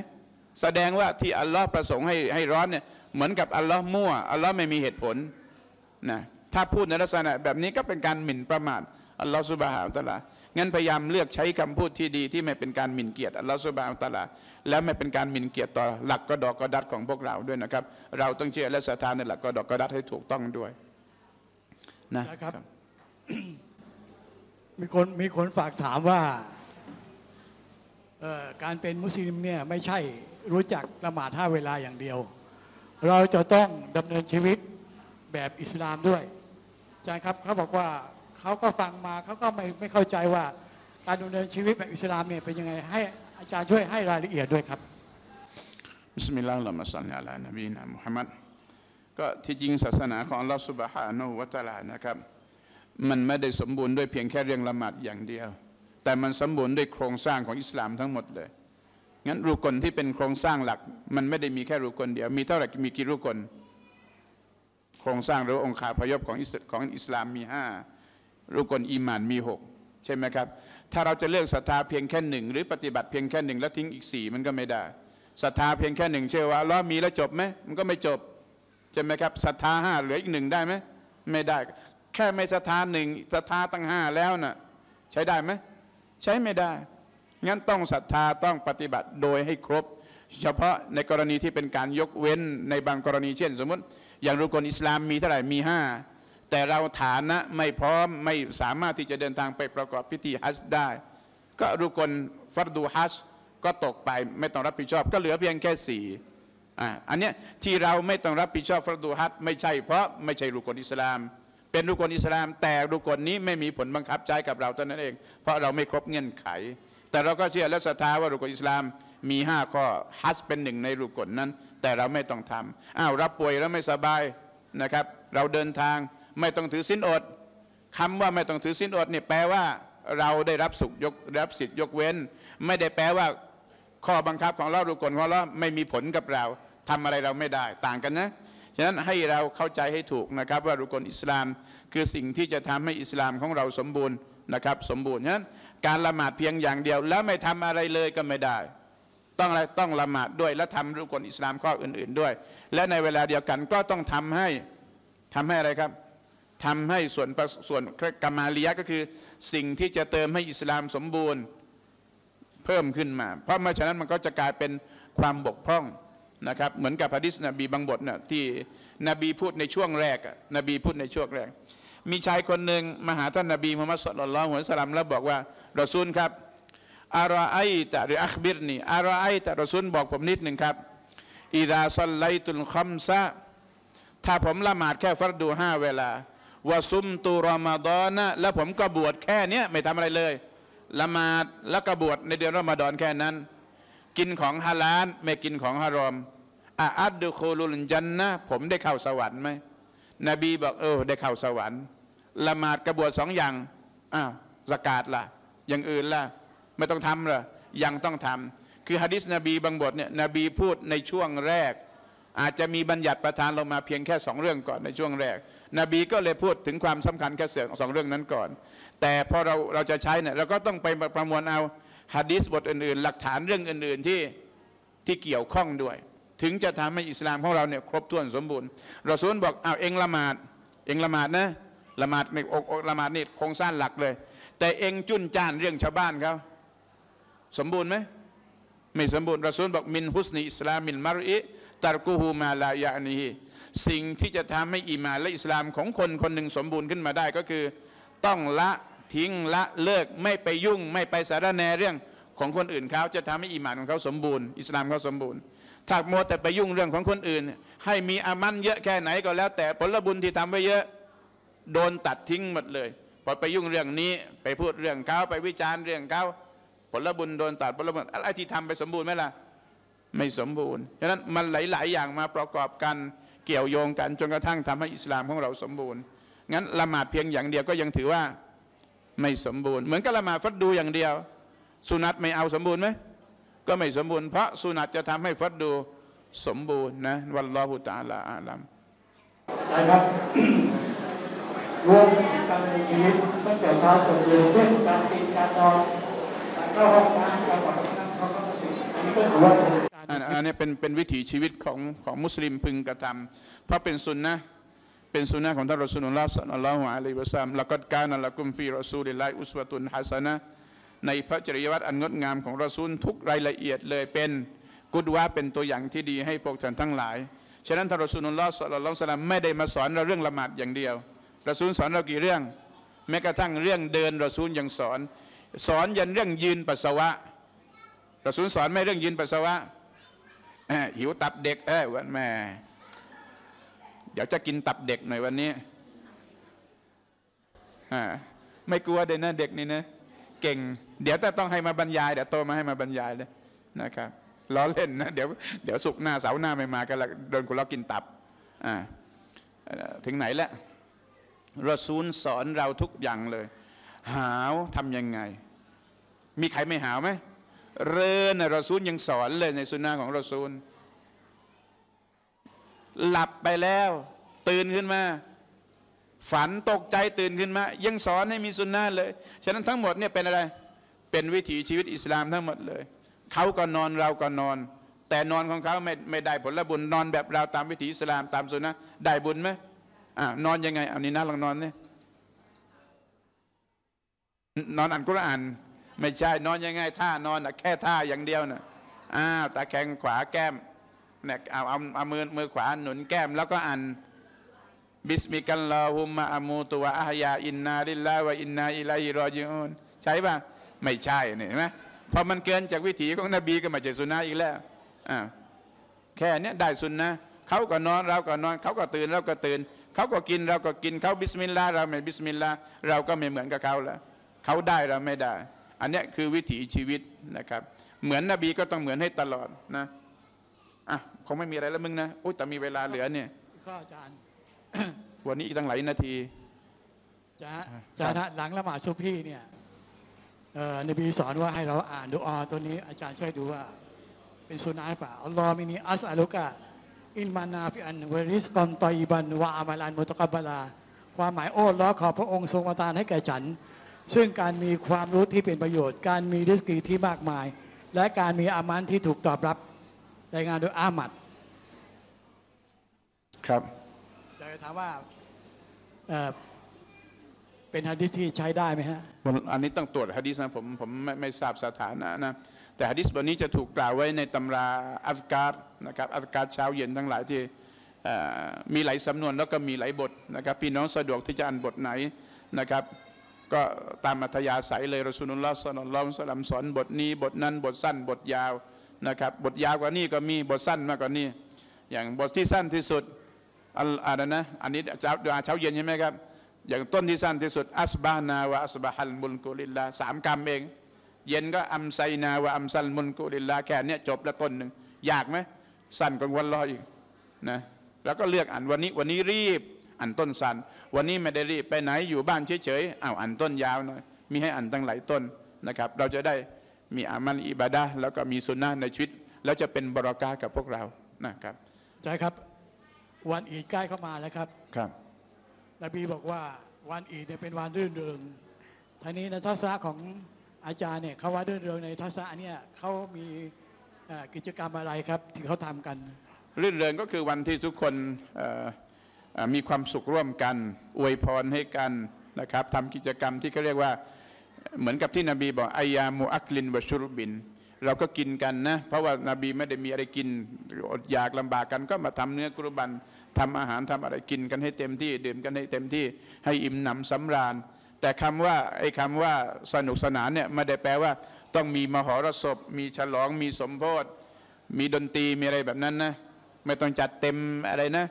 [SPEAKER 1] แสดงว่าที่อัลลอฮ์ประสงค์ให้ให้ร้อนเนี่ยเหมือนกับอัลลอฮ์มั่วอัลลอฮ์ไม่มีเหตุผล นะถ้าพูดในลักษณะแบบนี้ก็เป็นการหมิ่นประมาทอัลลอฮฺสุบฮาลตะลางั้นพยายามเลือกใช้คำพูดที่ดี ที่ไม่เป็นการหมิ่นเกียรติอัลลอฮฺสุบฮาลตะลาและไม่เป็นการหมิ่นเกียรติต่อหลักกระดอกกระดัดของพวกเราด้วยนะครับ เราต้องเชื่อและศรัทธาในหลักกระดอกกระดัดให้ถูกต้องด้วย
[SPEAKER 2] นะครับ มีคนมีคนฝากถามว่าการเป็นมุสลิมเนี่ยไม่ใช่รู้จักละหมาดห้าเวลาอย่างเดียว เราจะต้องดำเนินชีวิตแบบอิสลามด้วยจารย์ครับเขาบอกว่าเขาก็ฟังมาเขาก็ไม่ไม่เข้าใจว่าการดำเนินชีวิตแบบอิสลามเนี่ยเป็นยังไง ให้อาจารย์ช่วยให้รายละเอียดด้วยครับ
[SPEAKER 1] บิสมิลลาฮิลลอฮมัสลิอัลนบีนะมุฮัมมัดก็ที่จริงศาสนาของอัลลอฮฺสุบฮานุวะตะลานะครับ มันไม่ได้สมบูรณ์ด้วยเพียงแค่เรื่องละหมาดอย่างเดียว แต่มันสมบูรณ์ด้วยโครงสร้างของอิสลามทั้งหมดเลยงั้นรูกลที่เป็นโครงสร้างหลักมันไม่ได้มีแค่รูกลเดียวมีเท่าไหร่มีกี่รูกลโครงสร้างหรือองค์คาพยพของของอิสลามมีห้ารูกลอีมานมีหกใช่ไหมครับถ้าเราจะเลือกศรัทธาเพียงแค่หนึ่งหรือปฏิบัติเพียงแค่หนึ่งแล้วทิ้งอีกสี่มันก็ไม่ได้ศรัทธาเพียงแค่หนึ่งเชื่อว่าล้อมีแล้วจบไหมมันก็ไม่จบใช่ไหมครับศรัทธาห้าเหลืออีกหนึ่งได้ไหมไม่ได้ แค่ไม่ศรัทธาหนึ่งศรัทธาตั้งห้าแล้วนะ่ะใช้ได้ไหมใช้ไม่ได้งั้นต้องศรัทธาต้องปฏิบัติโดยให้ครบ เฉพาะในกรณีที่เป็นการยกเว้นในบางกรณีเช่น สมมติอย่างรุกลอิสลามมีเท่าไหร่ มีห้า แต่เราฐานะไม่พร้อมไม่สามารถที่จะเดินทางไปประกอบพิธีฮัจจ์ได้ ก็รุกลฟัดดูฮัจจ์ก็ตกไปไม่ต้องรับผิดชอบก็เหลือเพียงแค่สี่อ่อันนี้ที่เราไม่ต้องรับผิดชอบฟัดดูฮัจจ์ไม่ใช่เพราะไม่ใช่รุกลอิสลาม เป็นรุกลอิสลาม แต่รุกลนี้ไม่มีผลบังคับใช้กับเราเท่านั้นเอง เพราะเราไม่ครบเงื่อนไข แต่เราก็เชื่อและศรัทธาว่ารุกลอิสลามมีห้าข้อฮัจจ์เป็นหนึ่งในรุกลนั้นแต่เราไม่ต้องทำอ้าว รับป่วยแล้วไม่สบายนะครับ เราเดินทาง ไม่ต้องถือสินอดคำว่าไม่ต้องถือสินอดนี่แปลว่าเราได้รับสุขยกรับสิทธิ์ยกเว้น ไม่ได้แปลว่าข้อบังคับของรอบรุกลของรอไม่มีผลกับเรา ทำอะไรเราไม่ได้ ต่างกันนะ ฉะนั้นให้เราเข้าใจให้ถูกนะครับ ว่ารุกลอิสลามคือสิ่งที่จะทำให้อิสลามของเราสมบูรณ์นะครับ สมบูรณ์ฉะนั้นการละหมาดเพียงอย่างเดียว แล้วไม่ทำอะไรเลยก็ไม่ได้ต้องอะไรต้องละหมาดด้วยและทำรูปกนอิสลามข้ออื่นๆ ด้วย และในเวลาเดียวกันก็ต้องทำให้ทำให้อะไรครับทำให้ส่วนส่วนกามาลียะก็คือ สิ่งที่จะเติมให้อิสลามสมบูรณ์เพิ่มขึ้นมา เพราะเมื่อฉะนั้นมันก็จะกลายเป็นความบกพร่องนะครับ เหมือนกับฮะดิษนบีบางบทนะ่ะที่นบีพูดในช่วงแรกนบีพูดในช่วงแรก มีชายคนหนึ่งมาหาท่านนบีมุฮัมมัดสุลลัลฮุสลัมแล้วบอกว่ารอซูลครับอาราไอตะหรืออัคบิรนี่อาราไอตะรอซุนบอกผมนิดหนึ่งครับอิดาซัลไลตุลคัมซะถ้าผมละหมาดแค่ฟัรดูห้าเวลาวะซุมตุรอมาดอนนะแล้วผมก็บวชแค่เนี้ยไม่ทำอะไรเลยละหมาดแล้วก็บวชในเดือนรอมาดอนแค่นั้นกินของฮาลาลไม่กินของฮารอมอาอัดดูโคลุลจันนะผมได้เข้าสวรรค์ไหมนบีบอกเออได้เข้าสวรรค์ละหมาดกระบวดสองอย่างอ้าวสกาดละ่ะอย่างอื่นล่ะไม่ต้องทำหรอยังต้องทำคือฮะดิษนบีบางบทเนี่ยนบีพูดในช่วงแรก อาจจะมีบัญญัติประธานลงมาเพียงแค่สองเรื่องก่อนในช่วงแรก นบีก็เลยพูดถึงความสำคัญแค่เสองเรื่องนั้นก่อน แต่พอเราเราจะใช้เนี่ยเราก็ต้องไปประมวลเอาฮะดิษบทอื่นๆ หลักฐานเรื่องอื่น ๆที่ที่เกี่ยวข้องด้วย ถึงจะทำให้อิสลามของเราเนี่ยครบถ้วนสมบูรณ์เราสูนบอกเอาเองละหมาด เองละหมาดนะละหมาดในอกละหมาดนี่โครงสร้างหลักเลย แต่เองจุนจ้านเรื่องชาวบ้านเขาสมบูรณ์ไหมไม่สมบูรณ์ราซูลบอกมินฮุสนีอิสลามินมารอิตารกูฮูมาลายานีสิ่งที่จะทำให้อิมาและอิสลามของคนคนหนึ่งสมบูรณ์ขึ้นมาได้ก็คือ ต้องละทิ้งละเลิกไม่ไปยุ่งไม่ไปสารแนเรื่องของคนอื่นเขาจะทำให้อิมานของเขาสมบูรณ์อิสลามเขาสมบูรณ์ถ้ามัวแต่ไปยุ่งเรื่องของคนอื่น ให้มีอามันเยอะแค่ไหนก็แล้ว แต่ผลบุญที่ทำไว้เยอะโดนตัดทิ้งหมดเลยพอไปยุ่งเรื่องนี้ไปพูดเรื่องเขาไปวิจารณ์เรื่องเขาผลบุญโดนตัดผลบุญอะไรที่ทำไปสมบูรณ์ไหมล่ะไม่สมบูรณ์ฉะนั้นมันหลาย ๆ อย่างมาประกอบกันเกี่ยวโยงกันจนกระทั่งทำให้อิสลามของเราสมบูรณ์งั้นละหมาดเพียงอย่างเดียวก็ยังถือว่าไม่สมบูรณ์เหมือนกับละหมาดฟัดดูอย่างเดียวสุนัตไม่เอาสมบูรณ์ไหมก็ไม่สมบูรณ์เพราะสุนัตจะทำให้ฟัดดูสมบูรณ์นะวันรอพุตาลาอาลัมครับรวมการในชีวิตตั้งแต่เช้าจนเย็นเรื่องการก
[SPEAKER 2] ินการนอน
[SPEAKER 1] อันนี้เป็นเป็นวิถีชีวิตของของมุสลิมพึงกระทำเพราะเป็นสุนนะเป็นสุนนะของท่านรอสุลลอฮ์สัลลัลลอฮุอะลัยฮิวะซัลลัมละกัดกานัลละกุมฟีรอซูลิลัยอุสวะตุนฮัสนะในพระจริยวัตรอันงดงามของรอซูลทุกรายละเอียดเลยเป็นกุดวะเป็นตัวอย่างที่ดีให้พวกท่านทั้งหลาย ฉะนั้นท่านรอสุลลอฮ์สัลลัลลอฮุอะลัยฮิวะซัลัมไม่ได้มาสอนเราเรื่องละหมาดอย่างเดียวรอซูลสอนเรากี่เรื่องแม้กระทั่งเรื่องเดินรอซูลยังสอนสอนยันเรื่องยืนปัสสาวะกระสุนสอนไม่เรื่องยืนปัสสาวะ หิวตับเด็กเอ้วันแม่ เดี๋ยวจะกินตับเด็กหน่อยวันนี้ ไม่กลัวเด็กนะเด็กนี่นะ เก่ง เดี๋ยวแต่ต้องให้มาบรรยายเดี๋ยวโตมาให้มาบรรยายเลยนะครับ ล้อเล่นนะ เดี๋ยวเดี๋ยวสุกหน้าเสาหน้าไม่มากันละโดนคุณล้อกินตับอ่าถึงไหนแล้วรอซูลสอนเราทุกอย่างเลย หาวทำยังไงมีใครไม่หาวไหมเรนรอซูลยังสอนเลยในสุนนะของรอซูลหลับไปแล้ว ตื่นขึ้นมา ฝันตกใจตื่นขึ้นมา ยังสอนให้มีสุนนะเลยฉะนั้นทั้งหมดเนี่ยเป็นอะไร เป็นวิถีชีวิตอิสลามทั้งหมดเลยเขาก็นอนเราก็นอน แต่นอนของเขาไม่ไม่ได้ผลบุญนอนแบบเราตามวิถีอิสลามตามสุนนะได้บุญไหมอ่านอนยังไงเอานี้นะลองนอนเนี่ยนอนอ่านกุรอานไม่ใช่นอนยังไงท่านอนนะแค่ท่าอย่างเดียวนะอ้าวตาแข็งขวาแก้มเนี่ยเอาเอาเอามือมือขวาหนุนแก้ม แล้วก็อ่านบิสมิกัลลาฮุมาอามูตุวะอาฮยา อินนาลิลลาวะอินนา อิลัยรอจิอนใช่ปะไม่ใช่เนี่ยเห็นไหมพอมันเกินจากวิถีของนบีก็มาเจสุนนะอีกแล้วอ่าแค่นี้ได้สุนนะเขาก็นอนเราก็นอนเขาก็ตื่นเราก็ตื่นเขาก็กินเราก็กินเขาบิสมิลลาเราไม่บิสมิลลาเราก็ไม่เหมือนกับเขาแล้วเขาได้เราไม่ได้อันนี้คือวิถีชีวิตนะครับ เหมือนนบีก็ต้องเหมือนให้ตลอดนะอ่ะคงไม่มีอะไรแล้วมึงนะโอ้แต่มีเวลาเหลือเนี่ยก็อาจารย์วันนี้อีกตั้งหลายนาที
[SPEAKER 2] จะจะนหลังละหมาดซุบพี่เนี่ยนบีสอนว่าให้เราอ่านดูออตัวนี้อาจารย์ช่วยดูว่า เป็นสุนัขป่าอัลลอฮ์มินีอัสอาลุกะ อินมานาฟิอันเวริสกอนตอยบันวาอามาลันมุตกบลา ความหมายโอ้ล้อขอพระองค์ทรงประทานให้แก่ฉันซึ่งการมีความรู้ที่เป็นประโยชน์ การมีดิสกีที่มากมาย และการมีอามันที่ถูกตอบรับรายงานโดยอามัด ครับอยากจะถามว่าเเป็นฮะดิษที่ใช้ได้ไหมฮะ
[SPEAKER 1] อันนี้ต้องตรวจฮะดิษนะผมผมไม่ไม่ทราบสถานะนะแต่ฮะดิษบันี้จะถูกกล่าวไว้ในตำราอัลการนะครับอัลการเช้าเย็นทั้งหลายที่มีหลายสำนวนแล้วก็มีหลายบทนะครับ พี่น้องสะดวกที่จะอ่านบทไหนนะครับก็ตามอัธยาศัยเลยรสุนุลลอฮ์สนลลอฮ์สลัมสอนบทนี้บทนั้น บทสั้นบทยาวนะครับบทยาวกว่านี้ก็มีบทสั้นมากกว่านี้ อย่างบทที่สั้นที่สุด อันอะไรนะอันนี้เช้าเช้าเย็นใช่ไหมครับอย่างต้นที่สั้นที่สุด อัสบานาวะอัสบาฮัลมุลกุลิลลาสามคำเอง เย็นก็อัมไซนาวะอัมซัลมุลกุลิลลาแค่นี้จบละต้นหนึ่งยากไหมสั้นกว่าวันรออีกนะแล้วก็เลือกอ่านวันนี้วันนี้รีบอ่านต้นสั้นวันนี้ไม่ได้รีบไปไหนอยู่บ้านเฉยๆอ้าวอ่านต้นยาวหน่อยมีให้อ่านตั้งหลายต้นนะครับ เราจะได้มีอามันอิบาดะแล้วก็มีสุนนะในชีวิต แล้วจะเป็นบรอกากับพวกเรานะครับ
[SPEAKER 2] ใช่ครับวันอีดใกล้เข้ามาแล้วครับครับนบีบอกว่าวันอีดเนี่ยเป็นวันรื่นเริงทีนี้ในทัศนะของอาจารย์เนี่ยเขาว่าเรื่นเริงในทัศนะเนี่ยเขามีกิจกรรมอะไรครับที่เขาทำกัน
[SPEAKER 1] รื่นเริงก็คือวันที่ทุกคนมีความสุขร่วมกันอวยพรให้กันนะครับทำกิจกรรมที่เขาเรียกว่า เหมือนกับที่นบีบอกอายามูอักลินวชุรบินเราก็กินกันนะ เพราะว่านาบีไม่ได้มีอะไรกินอดอยากลำบากกันก็มาทำเนื้อกรุบันทำอาหารทำอะไรกินกันให้เต็มที่ดื่มกันให้เต็มที่ให้อิ่มหนำสำราญ แต่คำว่าไอ้คาว่าสนุกสนานเนี่ยไม่ได้แปลว่าต้องมีมหรสพมีฉลอง มีสมโพธมีดนตรีมีอะไรแบบนั้นนะไม่ต้องจัดเต็มอะไรนะ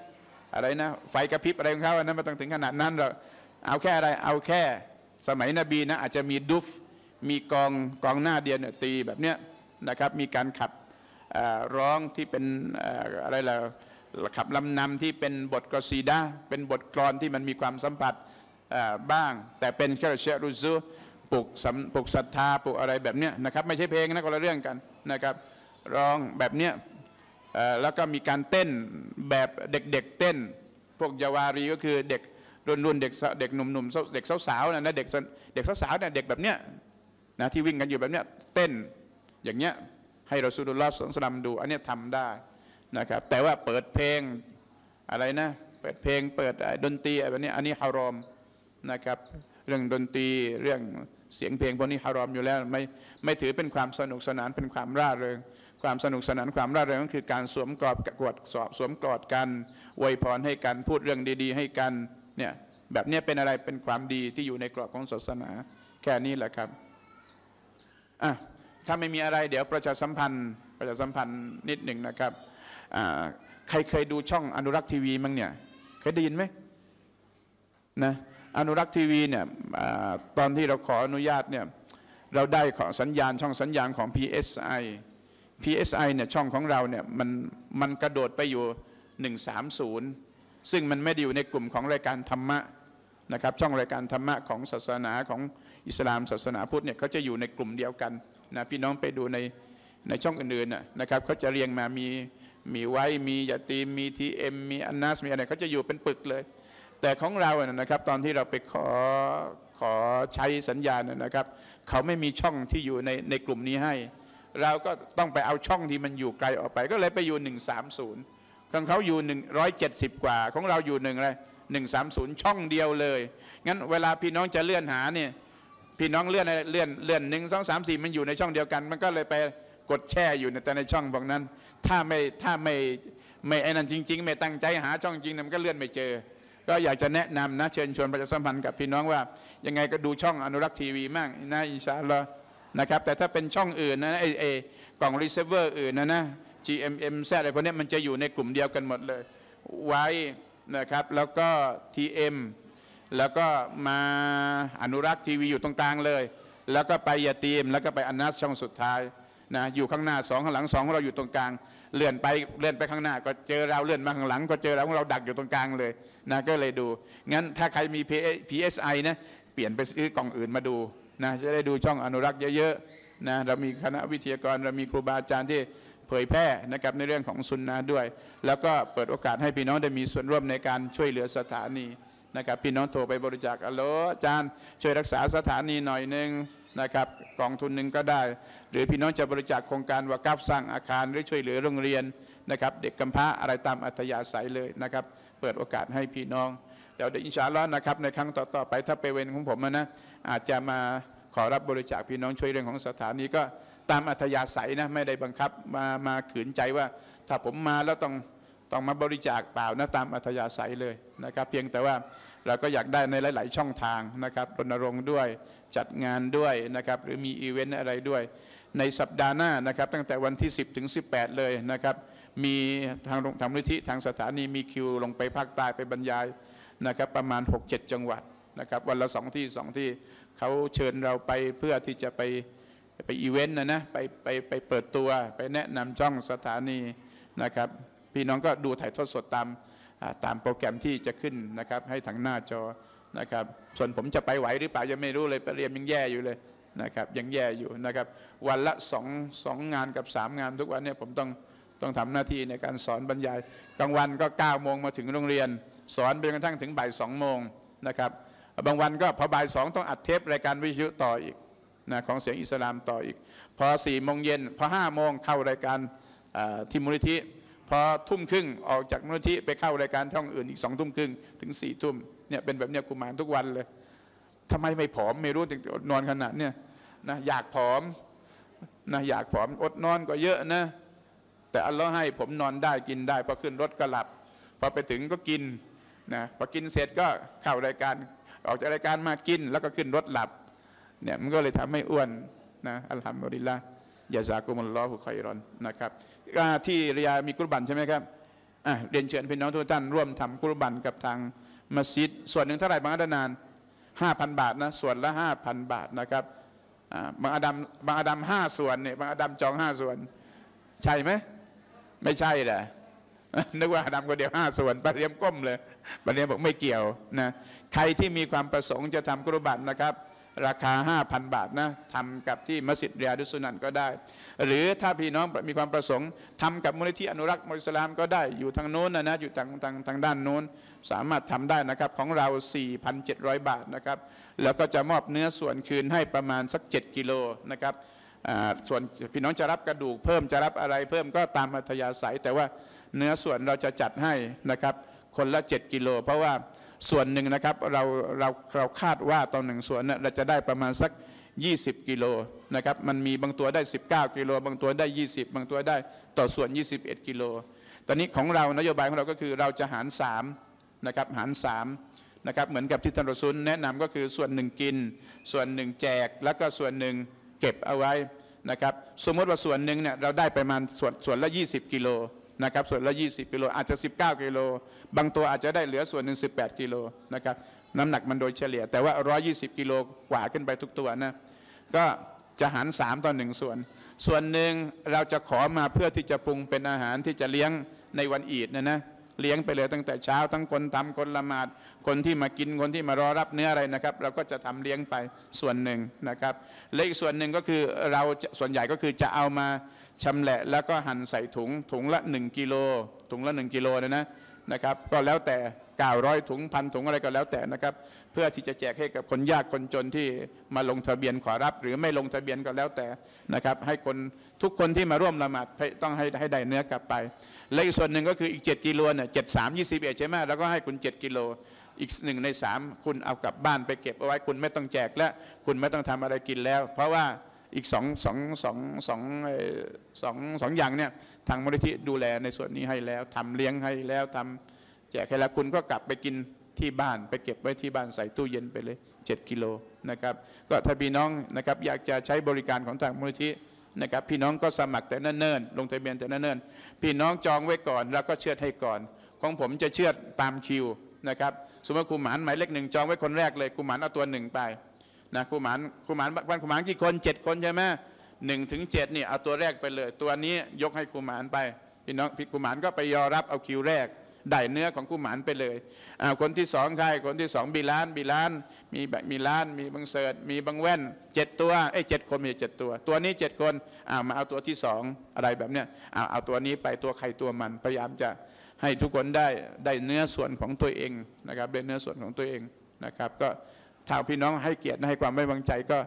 [SPEAKER 1] อะไรนะไฟกระพริบอะไรของเขาอันนั้นไม่ต้องถึงขนาดนั้นหรอกเอาแค่อะไรเอาแค่สมัยนบีนะอาจจะมีดุฟ มีกองกองหน้าเดียนตีแบบเนี้ยนะครับมีการขับร้องที่เป็นอะไรล่ะขับลำนำที่เป็นบทกซีดาเป็นบทกลอนที่มันมีความสัมผัสบ้างแต่เป็นแค่เชรุซูปลุกปลุกศรัทธาปลุกอะไรแบบเนี้ยนะครับไม่ใช่เพลงนะคนละเรื่องกันนะครับร้องแบบเนี้ยแล้วก็มีการเต้นแบบเด็กๆเต้น พวกยาวารีก็คือเด็กรุ่นๆเด็กเด็กหนุ่มๆเด็กสาวๆนะเด็กเด็กสาวๆเนี่ยเด็กแบบเนี้ยนะที่วิ่งกันอยู่แบบเนี้ยเต้น อย่างเนี้ยให้เราสุดุลลอฮงสลัมดู อันนี้ทำได้นะครับ แต่ว่าเปิดเพลงอะไรนะ เปิดเพลงเปิดดนตรีแบบนี้อันนี้ฮารอมนะครับ เรื่องดนตรีเรื่องเสียงเพลงพวกนี้ฮารอมอยู่แล้วไม่ไม่ถือเป็นความสนุกสนานเป็นความร่าเริงความสนุกสนานความร่าเริงก็คือการสวมกอดกดสอบสวมกอดกันวยพรให้กัน พูดเรื่องดี ๆ ให้กัน เนี่ย แบบนี้เป็นอะไรเป็นความดีที่อยู่ในกรอบของศาสนาแค่นี้แหละครับอ่ะถ้าไม่มีอะไร เดี๋ยวประชาสัมพันธ์ประชาสัมพันธ์นิดหนึ่งนะครับอ่าใครเคยดูช่องอนุรักษ์ทีวีมั้งเนี่ย เคยได้ยินไหมนะอนุรักษ์ทีวีเนี่ยอตอนที่เราขออนุญาตเนี่ยเราได้ขอสัญญาณช่องสัญญาณของ PSI PSI เนี่ยช่องของเราเนี่ยมันมันกระโดดไปอยู่ 130ซึ่งมันไม่ได้อยู่ในกลุ่มของรายการธรรมะนะครับ ช่องรายการธรรมะของศาสนาของอิสลาม ศาสนาพุทธเนี่ยเขาจะอยู่ในกลุ่มเดียวกันนะพี่น้องไปดูในในช่องอื่นๆนะครับเขาจะเรียงมามีมีไว้ มียาตีมีทีเอ็มมีอันนัสมีอะไรเขาจะอยู่เป็นปึกเลย แต่ของเราเนี่ยนะครับตอนที่เราไปขอขอใช้สัญญาณนะครับเขาไม่มีช่องที่อยู่ในในกลุ่มนี้ให้เราก็ต้องไปเอาช่องที่มันอยู่ไกลออกไป ก็เลยไปอยู่ 130ของเขาอยู่ 170 กว่าของเราอยู่หนึ่งอะไรหนึ่งสามศูนย์ช่องเดียวเลยงั้นเวลาพี่น้องจะเลื่อนหาเนี่ยพี่น้องเลื่อนเลื่อนเลื่อนหนึ่งสองสามสี่มันอยู่ในช่องเดียวกัน มันก็เลยไปกดแช่อยู่ในแต่ในช่องพวกนั้น ถ้าไม่ถ้าไม่ไม่ไอ้นั่นจริงๆ ไม่ตั้งใจหาช่องจริงมันก็เลื่อนไม่เจอ ก็อยากจะแนะนำนะเชิญชวนประชาสัมพันธ์กับพี่น้องว่ายังไงก็ดูช่องอนุรักษ์ทีวีมั่งนะอินชาอัลลอฮ์นะครับแต่ถ้าเป็นช่องอื่นนะไอเอกล่องรีเซฟเวอร์อื่นนะนะ GMM แซดอะไรพวกนี้มันจะอยู่ในกลุ่มเดียวกันหมดเลย ไว้นะครับแล้วก็ TM แล้วก็มาอนุรักษ์ทีวีอยู่ตรงกลางเลย แล้วก็ไปยาตีมแล้วก็ไปอนัสช่องสุดท้ายนะอยู่ข้างหน้าสองข้างหลังสองเราอยู่ตรงกลางเลื่อนไปเลื่อนไปข้างหน้า ก็เจอเราเลื่อนมาข้างหลัง ก็เจอเราของเราดักอยู่ตรงกลางเลยนะก็เลยดูงั้นถ้าใครมี PSI นะเปลี่ยนไปซื้อกล่องอื่นมาดูนะจะได้ดูช่องอนุรักษ์เยอะๆนะเรา มีคณะวิทยากรเรามีครูบาอาจารย์ที่เผยแพร่นะครับในเรื่องของสุนนะด้วย แล้วก็เปิดโอกาสให้พี่น้องได้มีส่วนร่วมในการช่วยเหลือสถานีนะครับ พี่น้องโทรไปบริจาคอโลอาจารย์ช่วยรักษาสถานีหน่อยหนึ่งนะครับกองทุนหนึ่งก็ได้ หรือพี่น้องจะบริจาคโครงการวากับสร้างอาคารหรือช่วยเหลือโรงเรียนนะครับ เด็กกำพร้าอะไรตามอัธยาศัยเลยนะครับ เปิดโอกาสให้พี่น้องเดี๋ยวอินชาอัลลอฮ์นะครับ ในครั้งต่อๆไปถ้าไปเวรของผมนะอาจจะมาขอรับบริจาคพี่น้องช่วยเรื่องของสถานีก็ตามอัธยาศัยนะไม่ได้บังคับมามาขืนใจว่า ถ้าผมมาแล้วต้องต้องมาบริจาคเปล่านะตามอัธยาศัยเลยนะครับเพียงแต่ว่าเราก็อยากได้ในหลาย ๆ ช่องทางนะครับรณรงค์ด้วยจัดงานด้วยนะครับหรือมีอีเวนต์อะไรด้วยในสัปดาห์หน้านะครับ ตั้งแต่วันที่ 10ถึง18 เลยนะครับมีทางทางนิธิทางสถานีมีคิวลงไปภาคใต้ไปบรรยายนะครับประมาณ 6-7 จังหวัดนะครับวันละสองที่สองที่เขาเชิญเราไปเพื่อที่จะไปไปอีเวนต์นะนะไปไปไปเปิดตัวไปแนะนำช่องสถานีนะครับ พี่น้องก็ดูถ่ายทอดสดตามตามโปรแกรมที่จะขึ้นนะครับให้ทางหน้าจอนะครับ ส่วนผมจะไปไหวหรือเปล่ายังไม่รู้เลยไปเรียนยังแย่อยู่เลยนะครับ ยังแย่อยู่นะครับ วันละสองสองงานกับสามงานทุกวันเนี่ยผมต้องต้องทำหน้าที่ในการสอนบรรยายกลางวันก็9ก้าโมงมาถึงโรงเรียน สอนไปจนกระทั่งถึงบ่ายสองโมงนะครับบางวันก็พอบ่ายสองต้องอัดเทปรายการวิทยุต่ออีกนะของเสียงอิสลามต่ออีกพอสี่โมงเย็นพอห้าโมงเข้ารายการที่มูลนิธิพอทุ่มครึ่งออกจากมูลนิธิไปเข้ารายการท่องอื่นอีกสองทุ่มครึ่งถึงสี่ทุ่มเนี่ยเป็นแบบเนี้ยกุมารทุกวันเลยทำไมไม่ผอมไม่รู้ถึงอดนอนขนาดเนี่ยนะอยากผอมนะอยากผอมอดนอนก็เยอะนะแต่อัลลอฮ์ให้ผมนอนได้กินได้พอขึ้นรถก็หลับพอไปถึงก็กินนะพอกินเสร็จก็เข้ารายการออกจากรายการมากินแล้วก็ขึ้นรถหลับเนี่ยมันก็เลยทำให้อ้วนนะอัลฮัมดุลิลละยาซากุมุลลอฮุคอยรอนนะครับที่ริยามีกุรบันใช่ไหมครับอ่ะเรียนเชิญพี่น้องทุกท่านร่วมทำกุรบันกับทางมัสยิด ส่วนหนึ่งเท่าไหร่บางอัดนานห้าพันบาทนะส่วนละห้าพันบาทนะครับบางอาดัมบางอาดัมห้าส่วนเนี่ยบางอาดัมจองห้าส่วน ใช่ไหมไม่ใช่แหละ นึกว่าอาดัมคนเดียวห้าส่วนปาเรียมก้มเลยปาเรียมบอกไม่เกี่ยวนะใครที่มีความประสงค์จะทำกุรบัตนะครับ ราคา 5,000 บาทนะทำกับที่มัสยิดเรียดุสุนันก็ได้ หรือถ้าพี่น้องมีความประสงค์ทำกับมูลนิธิอนุรักษ์มุสลามก็ได้อยู่ทางโน้นนะนะอยู่ทางทางทางด้านโน้นสามารถทำได้นะครับของเรา 4,700 บาทนะครับแล้วก็จะมอบเนื้อส่วนคืนให้ประมาณสัก 7กิโลนะครับส่วนพี่น้องจะรับกระดูกเพิ่มจะรับอะไรเพิ่มก็ตามอัธยาศัย แต่ว่าเนื้อส่วนเราจะจัดให้นะครับคนละ 7กิโลเพราะว่าส่วนหนึ่งนะครับเราเราเราคาดว่าตอนหนึ่งส่วนเราจะได้ประมาณสัก20 กิโลนะครับมันมีบางตัวได้ 19กิโลบางตัวได้ 20 บางตัวได้ต่อส่วน 21 กิโลตอนนี้ของเรานโยบายของเราก็คือเราจะหาร3นะครับหาร3นะครับเหมือนกับที่ท่านรสุน แนะนำก็คือส่วนหนึ่งกินส่วนหนึ่งแจกแล้วก็ส่วนหนึ่งเก็บเอาไว้นะครับสมมติว่าส่วนหนึ่งเนี่ยเราได้ประมาณส่วนส่วนละ20กิโลนะครับส่วนละ20กิโลอาจจะ 19กิโลบางตัวอาจจะได้เหลือส่วนหนึ่ง18 กิโลนะครับน้ำหนักมันโดยเฉลี่ย แต่ว่า 120 กิโลกว่าขึ้นไปทุกตัวนะก็จะหาร3ต่อ 1 ส่วน ส่วนหนึ่งเราจะขอมาเพื่อที่จะปรุงเป็นอาหารที่จะเลี้ยงในวันอีดนะนะเลี้ยงไปเลยตั้งแต่เช้าทั้งคนทำคนละหมาด คนที่มากินคนที่มารอรับเนื้ออะไรนะครับ เราก็จะทำเลี้ยงไปส่วนหนึ่งนะครับและอีกส่วนหนึ่งก็คือเราส่วนใหญ่ก็คือจะเอามาชำแหละแล้วก็หั่นใส่ถุงถุงละ 1กิโลถุงละ1กิโลนะนะนะครับก็แล้วแต่ก้าร้อยถุงพันถุงอะไรก็แล้วแต่นะครับ เพื่อที่จะแจกให้กับคนยากคนจนที่มาลงทะเบียนขอรับ หรือไม่ลงทะเบียนก็แล้วแต่นะครับให้คนทุกคนที่มาร่วมละหมาดต้องให้ให้ได้เนื้อกลับไปและอีกส่วนหนึ่งก็คืออีก7กิโลเนี่ยเจ็ดสามยี่สิบเอ็ดใช่ไหมแล้วก็ให้คุณ7กิโลอีกหนึ่งในสามคุณเอากลับบ้านไปเก็บเอาไว้คุณไม่ต้องแจกและคุณไม่ต้องทำอะไรกินแล้ว เพราะว่าอีกสองสองสองสองสองสองอย่างเนี่ยทางมูลนิธิดูแลในส่วนนี้ให้แล้วทำเลี้ยงให้แล้วทำแจกให้แล้วคุณก็กลับไปกินที่บ้านไปเก็บไว้ที่บ้านใส่ตู้เย็นไปเลย 7กิโลนะครับก็ถ้าพี่น้องนะครับอยากจะใช้บริการของทางมูลนิธินะครับพี่น้องก็สมัครแต่เนิ่นๆลงทะเบียนแต่เนิ่นๆพี่น้องจองไว้ก่อนแล้วก็เชือดให้ก่อน ของผมจะเชือดตามคิวนะครับสมมติคุณหมานหมายเลขหนึ่งจองไว้คนแรกเลยคุณหมานเอาตัวหนึ่งไปนะครูหมานครูหมาน้านครูหมานกี่คนเจ็ดคนใช่ไหมหนึ่งถึงเจ็ดนี่เอาตัวแรกไปเลย ตัวนี้ยกให้ครูหมานไปพี่น้องพี่ครูหมานก็ไปยอรับเอาคิวแรกได้เนื้อของครูหมานไปเลยคนที่สองใครคนที่สองบีล้านบีล้านมีแบบมีล้าน มีบังเสิร์ตมีบังแว่นเจ็ดตัวเอ้เจ็ดคนมีเจ็ดตัว ตัวนี้เจ็ดคนเอามาเอาตัวที่สองอะไรแบบเนี้ยเอาเอาตัวนี้ไปตัวใครตัวมัน พยายามจะให้ทุกคนได้ได้เนื้อส่วนของตัวเองนะครับได้เนื้อส่วนของตัวเองนะครับ ก็ทางพี่น้องให้เกียรติให้ความไว้วางใจก็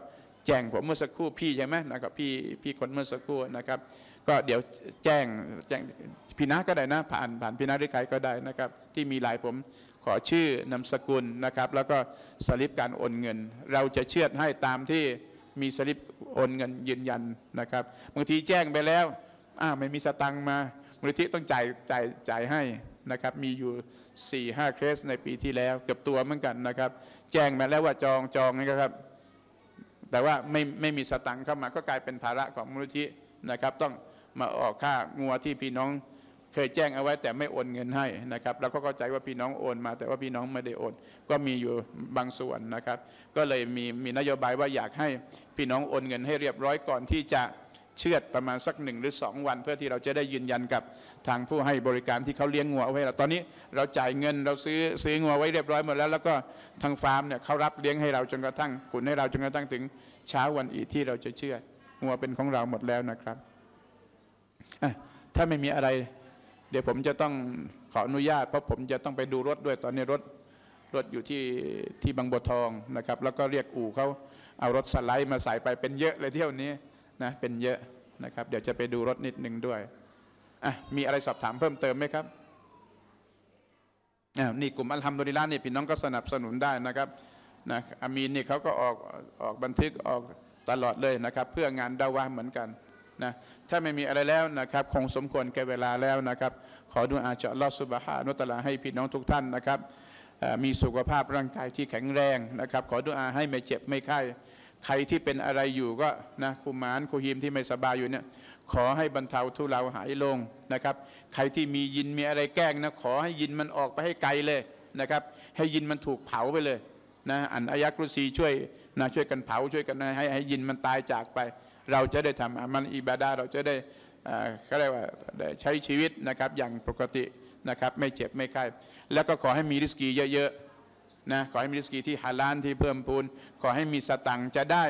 [SPEAKER 1] แจ้งผมเมื่อสักครู่พี่ใช่ไหมนะครับพี่พี่คนเมื่อสักครู่นะครับ ก็เดี๋ยวแจ้งแจ้งพี่นะก็ได้นะผ่านผ่านพี่นะหรือใครก็ได้นะครับ ที่มีลายผมขอชื่อนามสกุลนะครับ แล้วก็สลิปการโอนเงิน เราจะเชื่อให้ตามที่มีสลิปโอนเงินยืนยันนะครับ บางทีแจ้งไปแล้วอ้าไม่มีสตังมามูลนิธิต้องจ่ายจ่ายจ่ายให้นะครับมีอยู่4 5เคสในปีที่แล้ว เกือบตัวเหมือนกันนะครับ แจ้งมาแล้วว่าจองจองนะครับ แต่ว่าไม่ไม่มีสตังค์เข้ามา ก็กลายเป็นภาระของมูลนิธินะครับ ต้องมาออกค่างัวที่พี่น้อง เคยแจ้งเอาไว้ แต่ไม่โอนเงินให้นะครับเราก็เข้าใจว่าพี่น้องโอนมาแต่ว่าพี่น้องไม่ได้โอนก็มีอยู่บางส่วนนะครับ ก็เลยมีมีนโยบายว่าอยากให้พี่น้องโอนเงินให้เรียบร้อยก่อนที่จะเชือดประมาณสักหนึ่งหรือ2วันเพื่อที่เราจะได้ยืนยันกับทางผู้ให้บริการที่เขาเลี้ยงงัวเอาไว้เราตอนนี้เราจ่ายเงิน เราซื้อซื้องัวไว้เรียบร้อยหมดแล้ว แล้วก็ทางฟาร์มเนี่ยเขารับเลี้ยงให้เราจนกระทั่งขุนให้เราจนกระทั่งถึงเช้าวันอีกที่เราจะเชือดงัวเป็นของเราหมดแล้วนะครับถ้าไม่มีอะไร เดี๋ยวผมจะต้องขออนุญาตเพราะผมจะต้องไปดูรถด้วยตอนนี้รถรถอยู่ที่ที่บางบัวทองนะครับ แล้วก็เรียกอู่เขาเอารถสไลด์มาใส่ไปเป็นเยอะเลยเที่ยวนี้นะเป็นเยอะนะครับ เดี๋ยวจะไปดูรถนิดนึงด้วยอ่ะมีอะไรสอบถามเพิ่มเติมไหมครับนี่กลุ่มอัลฮัมดุลิลล์นี่พี่น้องก็สนับสนุนได้นะครับนะอามีนนี่เขาก็ออกออกบันทึกออกตลอดเลยนะครับ เพื่องานดาวะเหมือนกันนะถ้าไม่มีอะไรแล้วนะครับ คงสมควรแก่เวลาแล้วนะครับ ขอดูอาจอะลลอสุบฮานุตะลาให้พี่น้องทุกท่านนะครับมีสุขภาพร่างกายที่แข็งแรงนะครับ ขอดูอาให้ไม่เจ็บไม่ไข้ใครที่เป็นอะไรอยู่ก็นะคุมานคุฮิมที่ไม่สบายอยู่เนี่ยขอให้บรรเทาทุเลาหายลงนะครับใครที่มียินมีอะไรแกล้งนะขอให้ยินมันออกไปให้ไกลเลยนะครับ ให้ยินมันถูกเผาไปเลยนะอันอายักรุศีช่วยนะช่วยกันเผาช่วยกันให้ให้ยินมันตายจากไป เราจะได้ทำอามันอิบาดาเราจะได้เขาเรียกว่าใช้ชีวิตนะครับอย่างปกตินะครับไม่เจ็บไม่ไข้แล้วก็ขอให้มีริสกีเยอะๆนะขอให้มีริสกีที่ฮาลานที่เพิ่มพูนขอให้มีสตังจะได้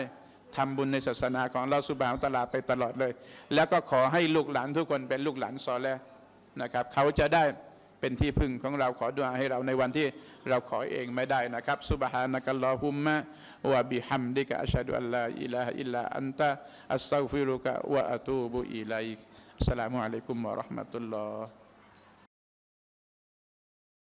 [SPEAKER 1] ทำบุญในศาสนาของเราสุบานตลาดไปตลอดเลย แล้วก็ขอให้ลูกหลานทุกคนเป็นลูกหลานซอแลนะครับ เขาจะได้เป็นที่พึ่งของเราขอดุอาให้เราในวันที่เราขอเองไม่ได้นะครับสุบฮานะกัลลอฮุมมะวะบิฮัมดิกะอัชฮะดุอัลลาอิลาฮอิลลาอันตะอัสตัฟิรุกะวะอะตูบุอิลัยัสสลามุอะลัยกุมวะราะห์มะตุลลอฮ์